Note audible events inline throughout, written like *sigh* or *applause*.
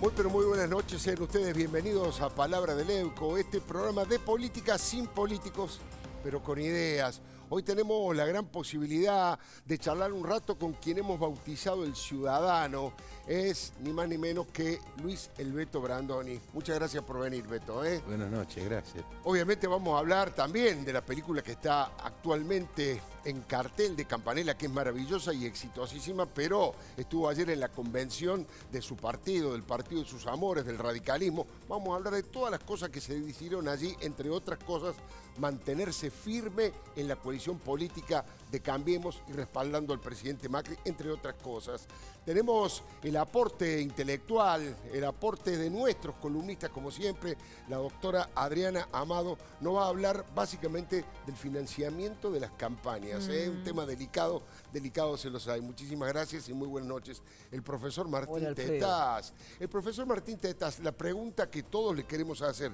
Muy pero muy buenas noches, sean ustedes bienvenidos a Palabra del Euco, este programa de política sin políticos, pero con ideas, Hoy tenemos la gran posibilidad de charlar un rato con quien hemos bautizado el ciudadano. Es ni más ni menos que Luis Elbeto Brandoni. Muchas gracias por venir, Beto. ¿eh? Buenas noches, gracias. Obviamente vamos a hablar también de la película que está actualmente en cartel de Campanella, que es maravillosa y exitosísima, pero estuvo ayer en la convención de su partido, del partido de sus amores, del radicalismo. Vamos a hablar de todas las cosas que se decidieron allí, entre otras cosas, mantenerse firme en la coalición política de Cambiemos y respaldando al presidente Macri, entre otras cosas. Tenemos el aporte intelectual, el aporte de nuestros columnistas, como siempre. La doctora Adriana Amado nos va a hablar básicamente del financiamiento de las campañas. Es ¿eh? un mm. tema delicado, delicado se los hay. Muchísimas gracias y muy buenas noches. El profesor Martín Hola, El profesor Martín Tetaz, la pregunta que todos le queremos hacer,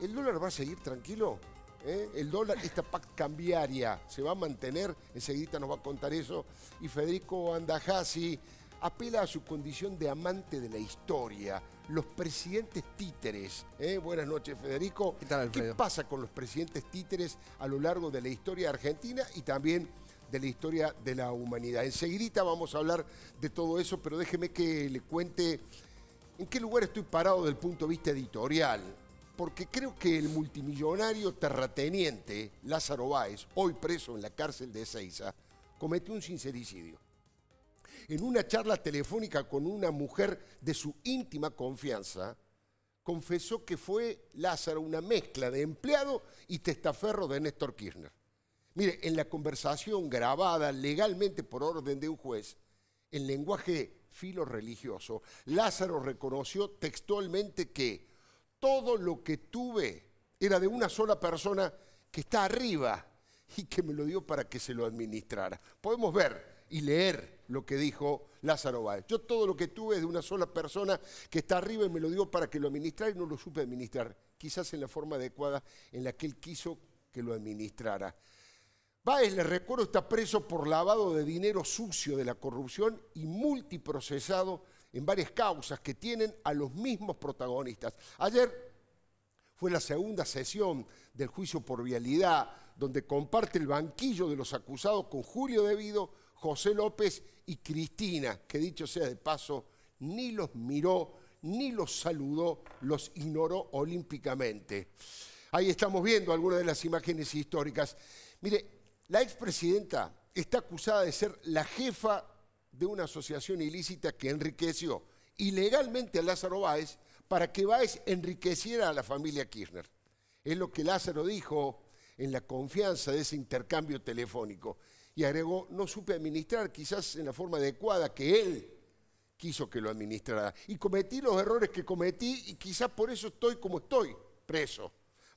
¿el dólar va a seguir tranquilo? ¿eh? el dólar, esta PAC cambiaria, se va a mantener, enseguida nos va a contar eso, y Federico Andajasi apela a su condición de amante de la historia, los presidentes títeres. ¿eh? Buenas noches, Federico. ¿Qué, pasa con los presidentes títeres a lo largo de la historia argentina y también de la historia de la humanidad? Enseguida vamos a hablar de todo eso, pero déjeme que le cuente en qué lugar estoy parado del punto de vista editorial porque creo que el multimillonario terrateniente Lázaro Báez, hoy preso en la cárcel de Ezeiza, cometió un sincericidio. En una charla telefónica con una mujer de su íntima confianza, confesó que fue Lázaro una mezcla de empleado y testaferro de Néstor Kirchner. Mire, en la conversación grabada legalmente por orden de un juez, en lenguaje filo religioso, Lázaro reconoció textualmente que todo lo que tuve era de una sola persona que está arriba y que me lo dio para que se lo administrara. Podemos ver y leer lo que dijo Lázaro Báez. Yo todo lo que tuve es de una sola persona que está arriba y me lo dio para que lo administrara y no lo supe administrar, quizás en la forma adecuada en la que él quiso que lo administrara. Báez, le recuerdo, está preso por lavado de dinero sucio de la corrupción y multiprocesado en varias causas que tienen a los mismos protagonistas. Ayer fue la segunda sesión del juicio por vialidad, donde comparte el banquillo de los acusados con Julio Devido, José López y Cristina, que dicho sea de paso, ni los miró, ni los saludó, los ignoró olímpicamente. Ahí estamos viendo algunas de las imágenes históricas. Mire, la expresidenta está acusada de ser la jefa de una asociación ilícita que enriqueció ilegalmente a Lázaro Báez para que Báez enriqueciera a la familia Kirchner. Es lo que Lázaro dijo en la confianza de ese intercambio telefónico. Y agregó, no supe administrar quizás en la forma adecuada que él quiso que lo administrara. Y cometí los errores que cometí y quizás por eso estoy como estoy, preso,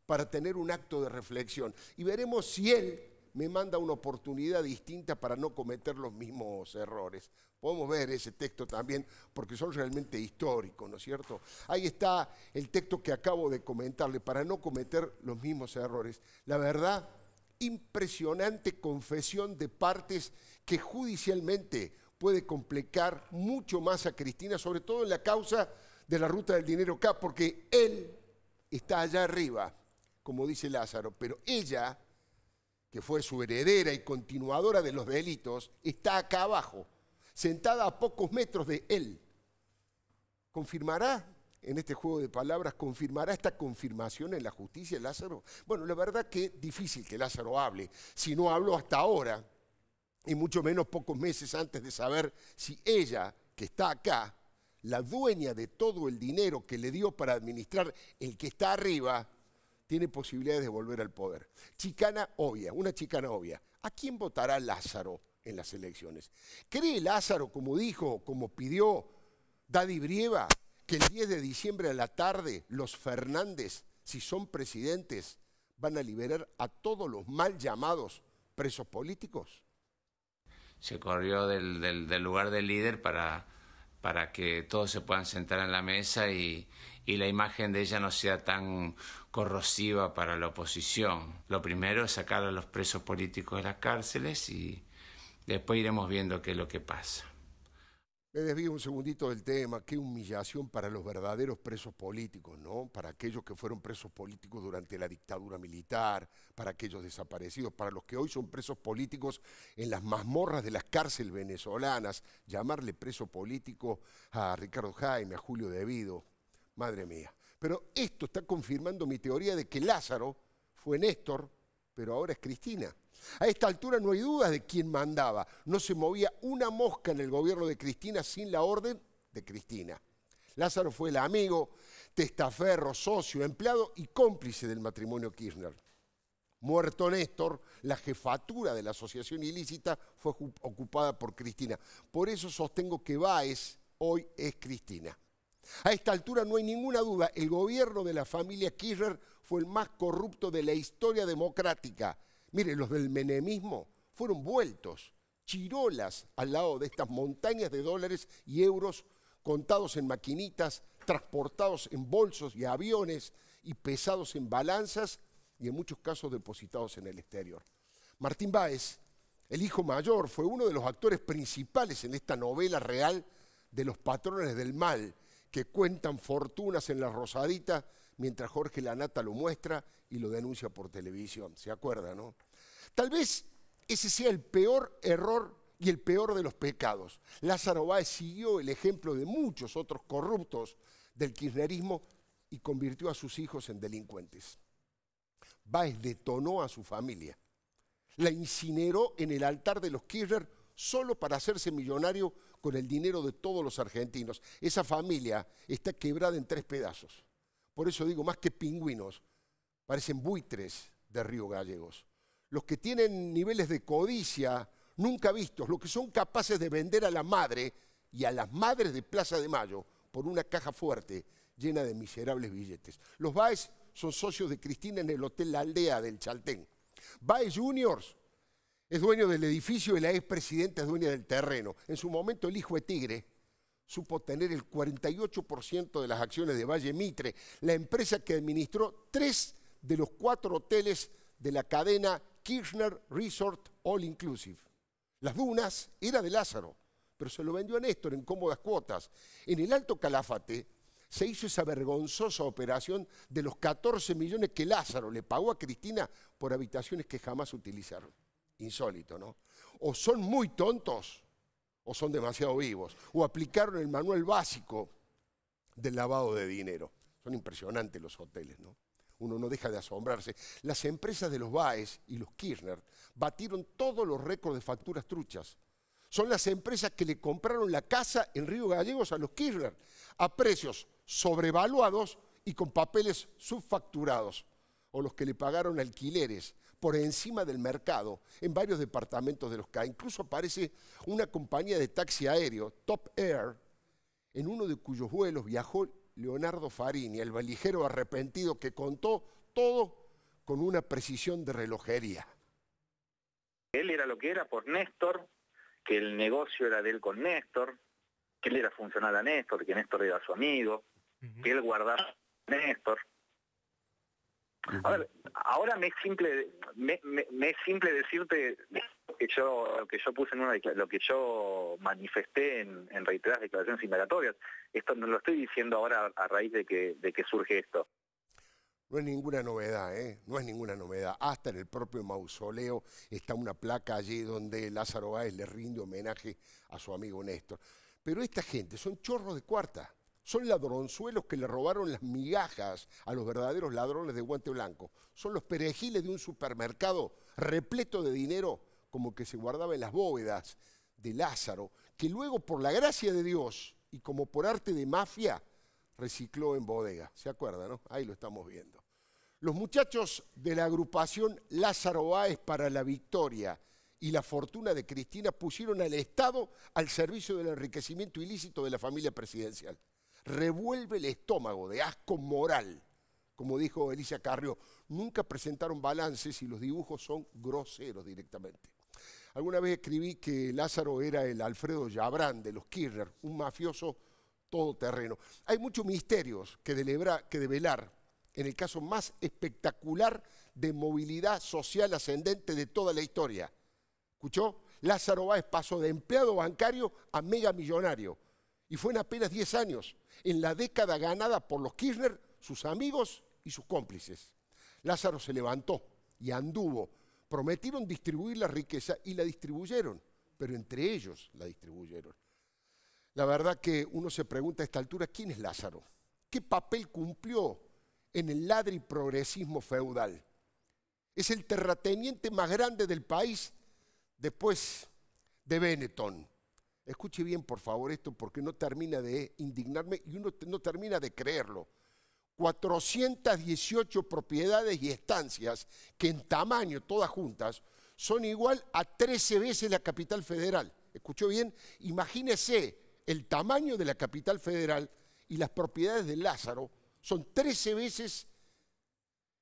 para tener un acto de reflexión. Y veremos si él me manda una oportunidad distinta para no cometer los mismos errores. Podemos ver ese texto también porque son realmente históricos, ¿no es cierto? Ahí está el texto que acabo de comentarle, para no cometer los mismos errores. La verdad, impresionante confesión de partes que judicialmente puede complicar mucho más a Cristina, sobre todo en la causa de la ruta del dinero acá, porque él está allá arriba, como dice Lázaro, pero ella que fue su heredera y continuadora de los delitos, está acá abajo, sentada a pocos metros de él. ¿Confirmará en este juego de palabras, confirmará esta confirmación en la justicia de Lázaro? Bueno, la verdad que difícil que Lázaro hable, si no habló hasta ahora, y mucho menos pocos meses antes de saber si ella, que está acá, la dueña de todo el dinero que le dio para administrar el que está arriba, tiene posibilidades de volver al poder. Chicana obvia, una chicana obvia. ¿A quién votará Lázaro en las elecciones? ¿Cree Lázaro, como dijo, como pidió Daddy Brieva, que el 10 de diciembre a la tarde los Fernández, si son presidentes, van a liberar a todos los mal llamados presos políticos? Se corrió del, lugar del líder para, para que todos se puedan sentar en la mesa y, y la imagen de ella no sea tan corrosiva para la oposición. Lo primero es sacar a los presos políticos de las cárceles y después iremos viendo qué es lo que pasa. Me desvío un segundito del tema. Qué humillación para los verdaderos presos políticos, ¿no? Para aquellos que fueron presos políticos durante la dictadura militar, para aquellos desaparecidos, para los que hoy son presos políticos en las mazmorras de las cárceles venezolanas. Llamarle preso político a Ricardo Jaime, a Julio Devido. Madre mía. Pero esto está confirmando mi teoría de que Lázaro fue Néstor, pero ahora es Cristina. A esta altura no hay dudas de quién mandaba. No se movía una mosca en el gobierno de Cristina sin la orden de Cristina. Lázaro fue el amigo, testaferro, socio, empleado y cómplice del matrimonio Kirchner. Muerto Néstor, la jefatura de la asociación ilícita fue ocupada por Cristina. Por eso sostengo que Báez hoy es Cristina. A esta altura no hay ninguna duda, el gobierno de la familia Kirchner fue el más corrupto de la historia democrática. Miren, los del menemismo fueron vueltos, chirolas al lado de estas montañas de dólares y euros contados en maquinitas, transportados en bolsos y aviones y pesados en balanzas y en muchos casos depositados en el exterior. Martín Báez, el hijo mayor, fue uno de los actores principales en esta novela real de los patrones del mal, que cuentan fortunas en la Rosadita, mientras Jorge Lanata lo muestra y lo denuncia por televisión. ¿Se acuerda, no? Tal vez ese sea el peor error y el peor de los pecados. Lázaro Báez siguió el ejemplo de muchos otros corruptos del kirchnerismo y convirtió a sus hijos en delincuentes. Báez detonó a su familia, la incineró en el altar de los Kirchner solo para hacerse millonario con el dinero de todos los argentinos. Esa familia está quebrada en tres pedazos. Por eso digo, más que pingüinos, parecen buitres de Río Gallegos. Los que tienen niveles de codicia nunca vistos, los que son capaces de vender a la madre y a las madres de Plaza de Mayo por una caja fuerte llena de miserables billetes. Los Baez son socios de Cristina en el Hotel La Aldea del Chaltén. Baez Juniors es dueño del edificio y la ex presidenta es dueña del terreno. En su momento el hijo de Tigre supo tener el 48% de las acciones de Valle Mitre, la empresa que administró tres de los cuatro hoteles de la cadena Kirchner Resort All Inclusive. Las dunas era de Lázaro, pero se lo vendió a Néstor en cómodas cuotas. En el Alto Calafate se hizo esa vergonzosa operación de los 14 millones que Lázaro le pagó a Cristina por habitaciones que jamás utilizaron. Insólito, ¿no? O son muy tontos o son demasiado vivos. O aplicaron el manual básico del lavado de dinero. Son impresionantes los hoteles, ¿no? Uno no deja de asombrarse. Las empresas de los Baez y los Kirchner batieron todos los récords de facturas truchas. Son las empresas que le compraron la casa en Río Gallegos a los Kirchner a precios sobrevaluados y con papeles subfacturados, o los que le pagaron alquileres, por encima del mercado en varios departamentos de los que Incluso aparece una compañía de taxi aéreo, Top Air, en uno de cuyos vuelos viajó Leonardo Farini, el valijero arrepentido que contó todo con una precisión de relojería. Él era lo que era por Néstor, que el negocio era de él con Néstor, que él era funcional a Néstor, que Néstor era su amigo, que él guardaba a Néstor ahora me es simple, me, es simple decirte que yo, lo que yo puse en una lo que yo manifesté en, reiteradas declaraciones indagatorias. Esto no lo estoy diciendo ahora a raíz de que, surge esto. No es ninguna novedad, ¿eh? no es ninguna novedad. Hasta en el propio mausoleo está una placa allí donde Lázaro Báez le rinde homenaje a su amigo Néstor. Pero esta gente son chorros de cuarta. Son ladronzuelos que le robaron las migajas a los verdaderos ladrones de guante blanco. Son los perejiles de un supermercado repleto de dinero como que se guardaba en las bóvedas de Lázaro, que luego por la gracia de Dios y como por arte de mafia recicló en bodega. ¿Se acuerdan? No? Ahí lo estamos viendo. Los muchachos de la agrupación Lázaro Báez para la Victoria y la fortuna de Cristina pusieron al Estado al servicio del enriquecimiento ilícito de la familia presidencial revuelve el estómago de asco moral. Como dijo Elisa Carrió, nunca presentaron balances y los dibujos son groseros directamente. Alguna vez escribí que Lázaro era el Alfredo Yabrán de los Kirchner, un mafioso todoterreno. Hay muchos misterios que, que develar en el caso más espectacular de movilidad social ascendente de toda la historia. ¿Escuchó? Lázaro Báez pasó de empleado bancario a mega millonario. Y fue en apenas 10 años en la década ganada por los Kirchner, sus amigos y sus cómplices. Lázaro se levantó y anduvo. Prometieron distribuir la riqueza y la distribuyeron, pero entre ellos la distribuyeron. La verdad que uno se pregunta a esta altura, ¿quién es Lázaro? ¿Qué papel cumplió en el ladri progresismo feudal? Es el terrateniente más grande del país después de Benetton. Escuche bien, por favor, esto porque no termina de indignarme y uno no termina de creerlo. 418 propiedades y estancias que en tamaño, todas juntas, son igual a 13 veces la capital federal. ¿Escuchó bien? Imagínese el tamaño de la capital federal y las propiedades de Lázaro son 13 veces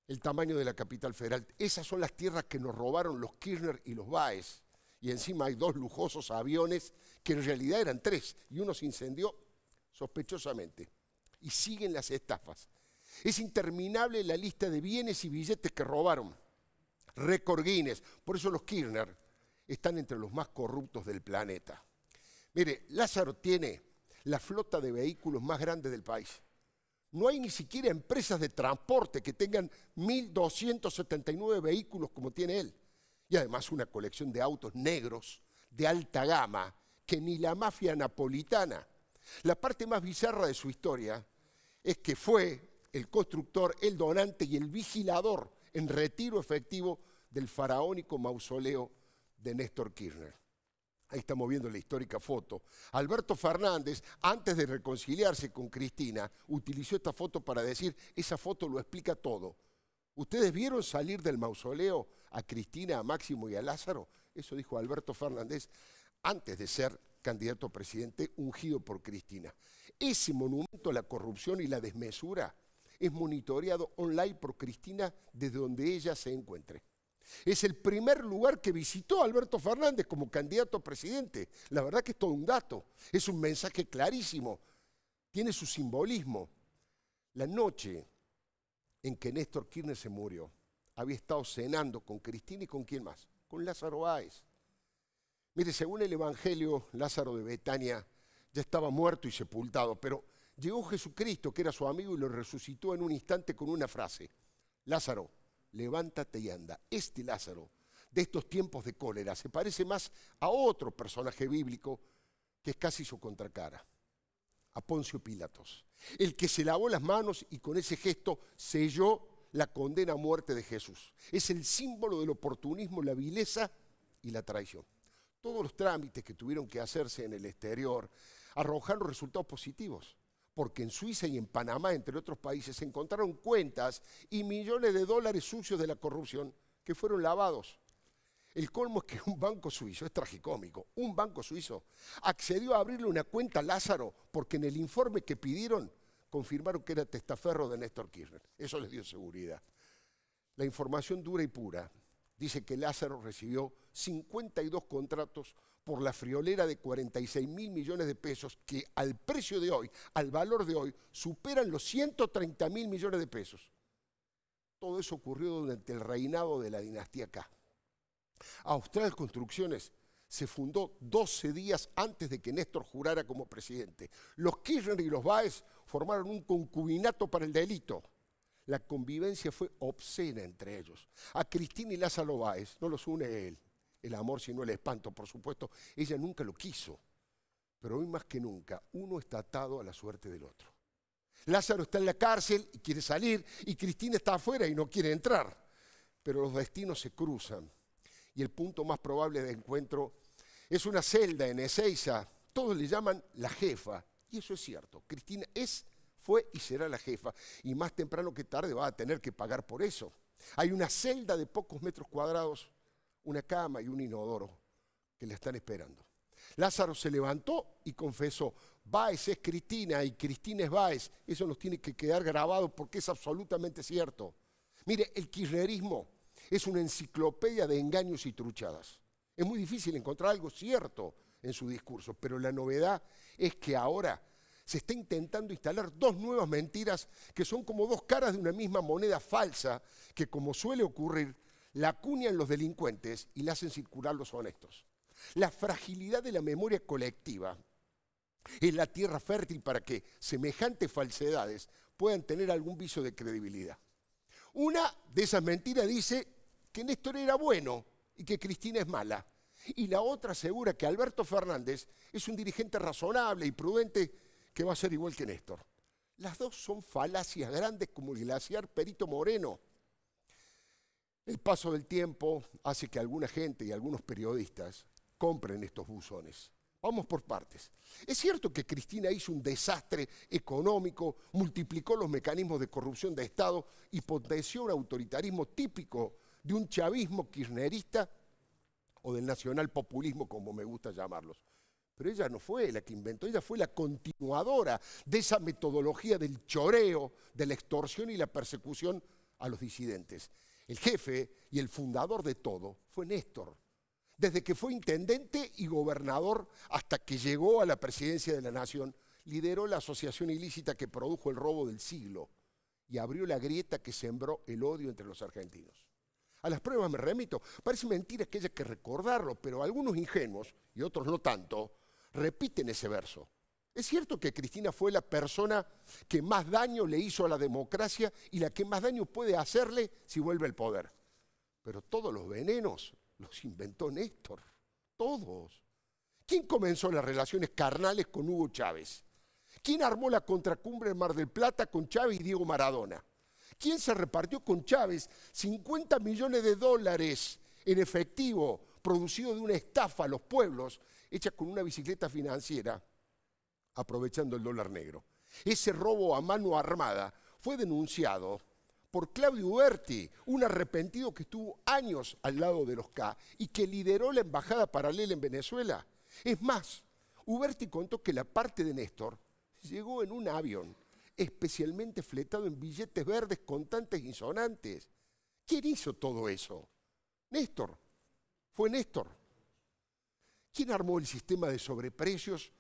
el tamaño de la capital federal. Esas son las tierras que nos robaron los Kirchner y los Baez. Y encima hay dos lujosos aviones que en realidad eran tres, y uno se incendió sospechosamente. Y siguen las estafas. Es interminable la lista de bienes y billetes que robaron. Record Guinness. Por eso los Kirchner están entre los más corruptos del planeta. Mire, Lázaro tiene la flota de vehículos más grande del país. No hay ni siquiera empresas de transporte que tengan 1.279 vehículos como tiene él. Y además una colección de autos negros de alta gama que ni la mafia napolitana. La parte más bizarra de su historia es que fue el constructor, el donante y el vigilador en retiro efectivo del faraónico mausoleo de Néstor Kirchner. Ahí estamos viendo la histórica foto. Alberto Fernández, antes de reconciliarse con Cristina, utilizó esta foto para decir, esa foto lo explica todo. ¿Ustedes vieron salir del mausoleo a Cristina, a Máximo y a Lázaro? Eso dijo Alberto Fernández antes de ser candidato a presidente, ungido por Cristina. Ese monumento a la corrupción y la desmesura es monitoreado online por Cristina desde donde ella se encuentre. Es el primer lugar que visitó Alberto Fernández como candidato a presidente. La verdad que es todo un dato, es un mensaje clarísimo, tiene su simbolismo. La noche en que Néstor Kirchner se murió, había estado cenando con Cristina y con quién más, con Lázaro Báez. Mire, según el Evangelio, Lázaro de Betania ya estaba muerto y sepultado, pero llegó Jesucristo, que era su amigo, y lo resucitó en un instante con una frase. Lázaro, levántate y anda. Este Lázaro de estos tiempos de cólera se parece más a otro personaje bíblico que es casi su contracara, a Poncio Pilatos, el que se lavó las manos y con ese gesto selló la condena a muerte de Jesús. Es el símbolo del oportunismo, la vileza y la traición todos los trámites que tuvieron que hacerse en el exterior arrojaron resultados positivos, porque en Suiza y en Panamá, entre otros países, se encontraron cuentas y millones de dólares sucios de la corrupción que fueron lavados. El colmo es que un banco suizo, es tragicómico, un banco suizo accedió a abrirle una cuenta a Lázaro porque en el informe que pidieron confirmaron que era testaferro de Néstor Kirchner. Eso les dio seguridad. La información dura y pura dice que Lázaro recibió 52 contratos por la friolera de 46 mil millones de pesos que al precio de hoy, al valor de hoy, superan los 130 mil millones de pesos. Todo eso ocurrió durante el reinado de la dinastía K. Austral Construcciones se fundó 12 días antes de que Néstor jurara como presidente. Los Kirchner y los Baez formaron un concubinato para el delito la convivencia fue obscena entre ellos. A Cristina y Lázaro Báez no los une él, el amor, sino el espanto. Por supuesto, ella nunca lo quiso. Pero hoy más que nunca, uno está atado a la suerte del otro. Lázaro está en la cárcel y quiere salir, y Cristina está afuera y no quiere entrar. Pero los destinos se cruzan. Y el punto más probable de encuentro es una celda en Ezeiza. Todos le llaman la jefa. Y eso es cierto. Cristina es fue y será la jefa, y más temprano que tarde va a tener que pagar por eso. Hay una celda de pocos metros cuadrados, una cama y un inodoro que le están esperando. Lázaro se levantó y confesó, Baez es Cristina y Cristina es Baez. Eso nos tiene que quedar grabado porque es absolutamente cierto. Mire, el kirchnerismo es una enciclopedia de engaños y truchadas. Es muy difícil encontrar algo cierto en su discurso, pero la novedad es que ahora se está intentando instalar dos nuevas mentiras que son como dos caras de una misma moneda falsa que, como suele ocurrir, la acuñan los delincuentes y la hacen circular los honestos. La fragilidad de la memoria colectiva es la tierra fértil para que semejantes falsedades puedan tener algún vicio de credibilidad. Una de esas mentiras dice que Néstor era bueno y que Cristina es mala. Y la otra asegura que Alberto Fernández es un dirigente razonable y prudente que va a ser igual que Néstor. Las dos son falacias grandes como el glaciar Perito Moreno. El paso del tiempo hace que alguna gente y algunos periodistas compren estos buzones. Vamos por partes. Es cierto que Cristina hizo un desastre económico, multiplicó los mecanismos de corrupción de Estado y potenció un autoritarismo típico de un chavismo kirchnerista o del nacionalpopulismo, como me gusta llamarlos. Pero ella no fue la que inventó, ella fue la continuadora de esa metodología del choreo, de la extorsión y la persecución a los disidentes. El jefe y el fundador de todo fue Néstor, desde que fue intendente y gobernador hasta que llegó a la presidencia de la nación, lideró la asociación ilícita que produjo el robo del siglo y abrió la grieta que sembró el odio entre los argentinos. A las pruebas me remito. Parece mentira que haya que recordarlo, pero algunos ingenuos, y otros no tanto, repiten ese verso. ¿Es cierto que Cristina fue la persona que más daño le hizo a la democracia y la que más daño puede hacerle si vuelve al poder? Pero todos los venenos los inventó Néstor, todos. ¿Quién comenzó las relaciones carnales con Hugo Chávez? ¿Quién armó la contracumbre en Mar del Plata con Chávez y Diego Maradona? ¿Quién se repartió con Chávez 50 millones de dólares en efectivo producido de una estafa a los pueblos hecha con una bicicleta financiera aprovechando el dólar negro. Ese robo a mano armada fue denunciado por Claudio Uberti, un arrepentido que estuvo años al lado de los K y que lideró la embajada paralela en Venezuela. Es más, Uberti contó que la parte de Néstor llegó en un avión especialmente fletado en billetes verdes contantes insonantes. ¿Quién hizo todo eso? Néstor. Fue Néstor. ¿Quién armó el sistema de sobreprecios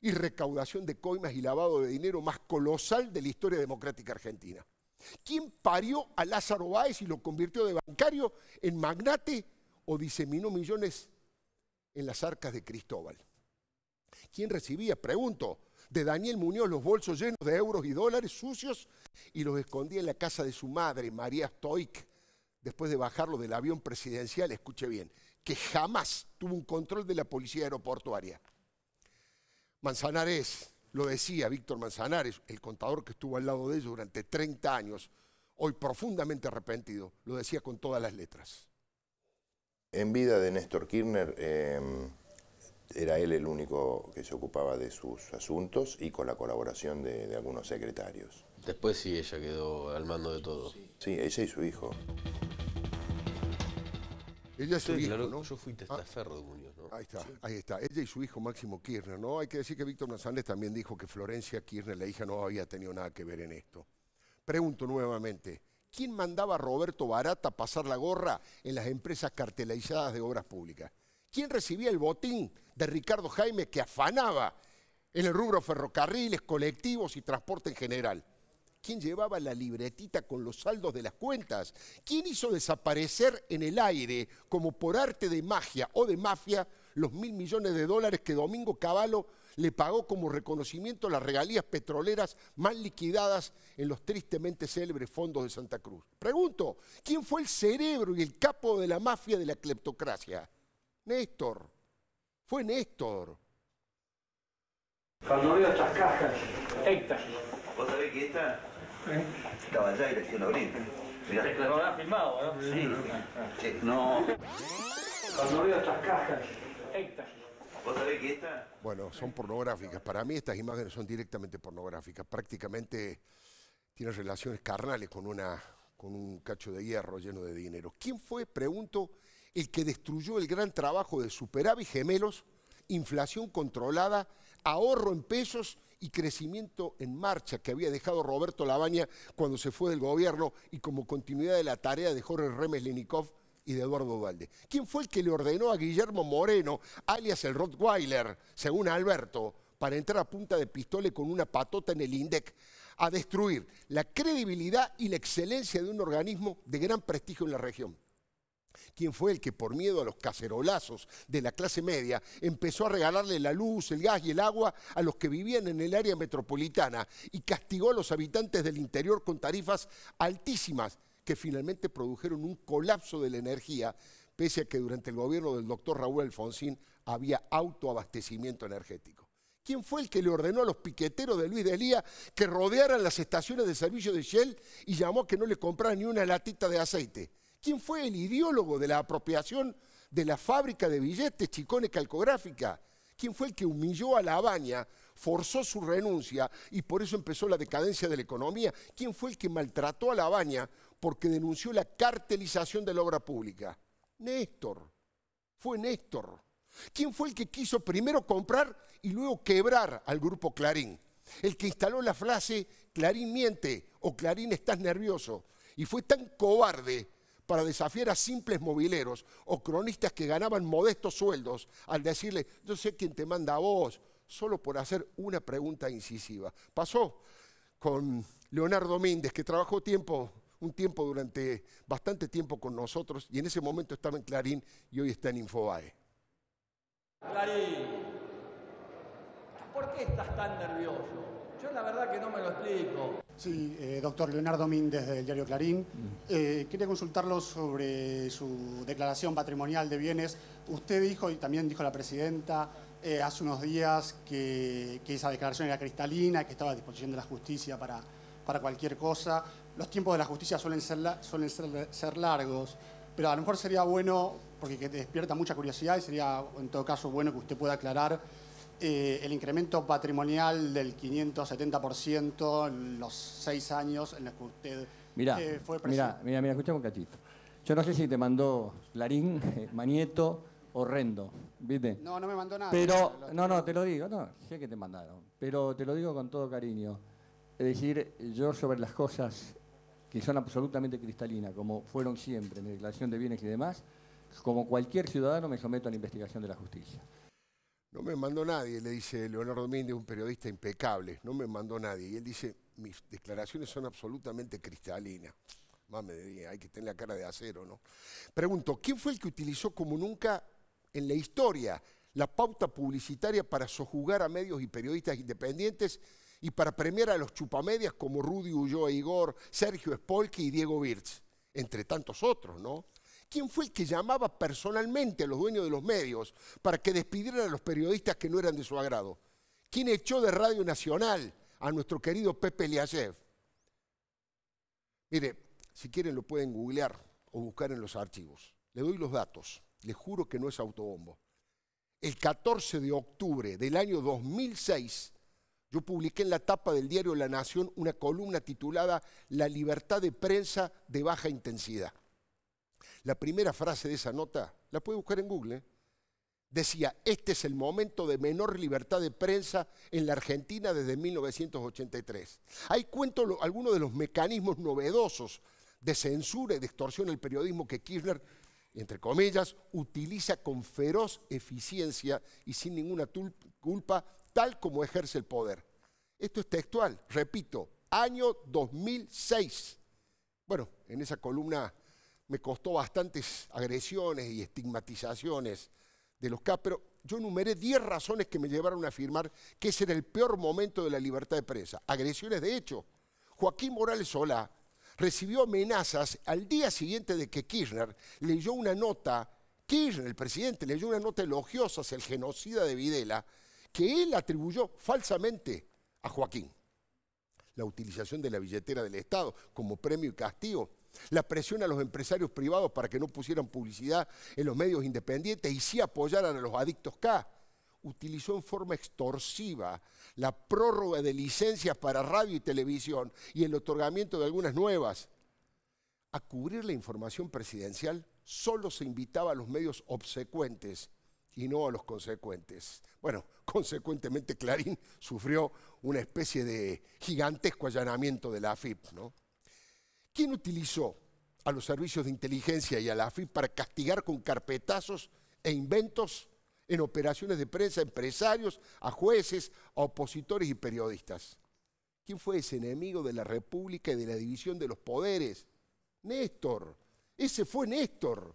y recaudación de coimas y lavado de dinero más colosal de la historia democrática argentina? ¿Quién parió a Lázaro Báez y lo convirtió de bancario en magnate o diseminó millones en las arcas de Cristóbal? ¿Quién recibía, pregunto, de Daniel Muñoz los bolsos llenos de euros y dólares sucios y los escondía en la casa de su madre, María Stoic, después de bajarlo del avión presidencial, escuche bien, que jamás tuvo un control de la policía aeroportuaria. Manzanares, lo decía Víctor Manzanares, el contador que estuvo al lado de ellos durante 30 años, hoy profundamente arrepentido, lo decía con todas las letras. En vida de Néstor Kirchner, em, era él el único que se ocupaba de sus asuntos y con la colaboración de, de algunos secretarios. Después sí, ella quedó al mando de todo. Sí, ella y su hijo. Ella Yo Ahí está, ahí está. Ella y su hijo Máximo Kirchner, ¿no? Hay que decir que Víctor Nazández también dijo que Florencia Kirchner, la hija, no había tenido nada que ver en esto. Pregunto nuevamente, ¿quién mandaba a Roberto Barata pasar la gorra en las empresas cartelizadas de obras públicas? ¿Quién recibía el botín de Ricardo Jaime que afanaba en el rubro ferrocarriles, colectivos y transporte en general? ¿Quién llevaba la libretita con los saldos de las cuentas? ¿Quién hizo desaparecer en el aire, como por arte de magia o de mafia, los mil millones de dólares que Domingo Cavallo le pagó como reconocimiento a las regalías petroleras más liquidadas en los tristemente célebres fondos de Santa Cruz? Pregunto, ¿quién fue el cerebro y el capo de la mafia de la cleptocracia? Néstor. Fue Néstor. Cuando veo estas cajas, Vos sabés que esta ¿Eh? estaba allá y la Lo filmado, ¿no? Sí. No. veo estas cajas, ¿Vos sabés Bueno, son pornográficas. Para mí estas imágenes son directamente pornográficas. Prácticamente tienen relaciones carnales con una con un cacho de hierro lleno de dinero. ¿Quién fue, pregunto, el que destruyó el gran trabajo de superávit gemelos, inflación controlada, ahorro en pesos y crecimiento en marcha que había dejado Roberto Labaña cuando se fue del gobierno y como continuidad de la tarea de Jorge Remes Lenikov y de Eduardo Dualde. ¿Quién fue el que le ordenó a Guillermo Moreno, alias el Rottweiler, según Alberto, para entrar a punta de pistola con una patota en el INDEC, a destruir la credibilidad y la excelencia de un organismo de gran prestigio en la región? ¿Quién fue el que por miedo a los cacerolazos de la clase media empezó a regalarle la luz, el gas y el agua a los que vivían en el área metropolitana y castigó a los habitantes del interior con tarifas altísimas que finalmente produjeron un colapso de la energía, pese a que durante el gobierno del doctor Raúl Alfonsín había autoabastecimiento energético. ¿Quién fue el que le ordenó a los piqueteros de Luis de Elía que rodearan las estaciones de servicio de Shell y llamó a que no le compraran ni una latita de aceite? ¿Quién fue el ideólogo de la apropiación de la fábrica de billetes Chicones Calcográfica? ¿Quién fue el que humilló a la Habana, forzó su renuncia y por eso empezó la decadencia de la economía? ¿Quién fue el que maltrató a la Habana porque denunció la cartelización de la obra pública? Néstor. Fue Néstor. ¿Quién fue el que quiso primero comprar y luego quebrar al grupo Clarín? El que instaló la frase Clarín miente o Clarín estás nervioso. Y fue tan cobarde para desafiar a simples mobileros o cronistas que ganaban modestos sueldos al decirle, yo sé quién te manda a vos, solo por hacer una pregunta incisiva. Pasó con Leonardo Méndez, que trabajó un tiempo durante bastante tiempo con nosotros y en ese momento estaba en Clarín y hoy está en Infobae. Clarín, ¿por qué estás tan nervioso? Yo la verdad que no me lo explico. Sí, eh, doctor Leonardo Míndez del diario Clarín. Mm. Eh, quería consultarlo sobre su declaración patrimonial de bienes. Usted dijo, y también dijo la presidenta, eh, hace unos días que, esa declaración era cristalina, que estaba a disposición de la justicia para, para cualquier cosa. Los tiempos de la justicia suelen ser, suelen ser, ser largos, pero a lo mejor sería bueno, porque despierta mucha curiosidad, y sería en todo caso bueno que usted pueda aclarar eh, el incremento patrimonial del 570% en los seis años en los que usted eh, fue presidente. Mira, mira, mira, escucha un cachito. Yo no sé si te mandó Clarín, eh, Manieto horrendo ¿viste? No, no me mandó nada. Pero, no, no, te lo digo, no, sé que te mandaron, pero te lo digo con todo cariño. Es decir, yo sobre las cosas que son absolutamente cristalinas, como fueron siempre, en mi declaración de bienes y demás, como cualquier ciudadano me someto a la investigación de la justicia. No me mandó nadie, le dice Leonardo Domínguez, un periodista impecable, no me mandó nadie. Y él dice, mis declaraciones son absolutamente cristalinas. Más hay que tener la cara de acero, ¿no? Pregunto, ¿quién fue el que utilizó como nunca en la historia la pauta publicitaria para sojugar a medios y periodistas independientes y para premiar a los chupamedias como Rudy Ulloa Igor, Sergio Spolky y Diego Birch, entre tantos otros, ¿no? ¿Quién fue el que llamaba personalmente a los dueños de los medios para que despidieran a los periodistas que no eran de su agrado? ¿Quién echó de Radio Nacional a nuestro querido Pepe Liasev? Mire, si quieren lo pueden googlear o buscar en los archivos. Le doy los datos, les juro que no es autobombo. El 14 de octubre del año 2006, yo publiqué en la tapa del diario La Nación una columna titulada La libertad de prensa de baja intensidad. La primera frase de esa nota, la puede buscar en Google, ¿eh? decía, este es el momento de menor libertad de prensa en la Argentina desde 1983. Ahí cuento algunos de los mecanismos novedosos de censura y de extorsión al periodismo que Kirchner, entre comillas, utiliza con feroz eficiencia y sin ninguna culpa, tal como ejerce el poder. Esto es textual, repito, año 2006. Bueno, en esa columna me costó bastantes agresiones y estigmatizaciones de los CAP, pero yo enumeré 10 razones que me llevaron a afirmar que ese era el peor momento de la libertad de prensa. Agresiones de hecho. Joaquín Morales Solá recibió amenazas al día siguiente de que Kirchner leyó una nota, Kirchner, el presidente, leyó una nota elogiosa hacia el genocida de Videla, que él atribuyó falsamente a Joaquín. La utilización de la billetera del Estado como premio y castigo la presión a los empresarios privados para que no pusieran publicidad en los medios independientes y sí apoyaran a los adictos K. Utilizó en forma extorsiva la prórroga de licencias para radio y televisión y el otorgamiento de algunas nuevas. A cubrir la información presidencial solo se invitaba a los medios obsecuentes y no a los consecuentes. Bueno, *laughs* consecuentemente Clarín sufrió una especie de gigantesco allanamiento de la AFIP, ¿no? ¿Quién utilizó a los servicios de inteligencia y a la AFI para castigar con carpetazos e inventos en operaciones de prensa a empresarios, a jueces, a opositores y periodistas? ¿Quién fue ese enemigo de la República y de la división de los poderes? Néstor. Ese fue Néstor.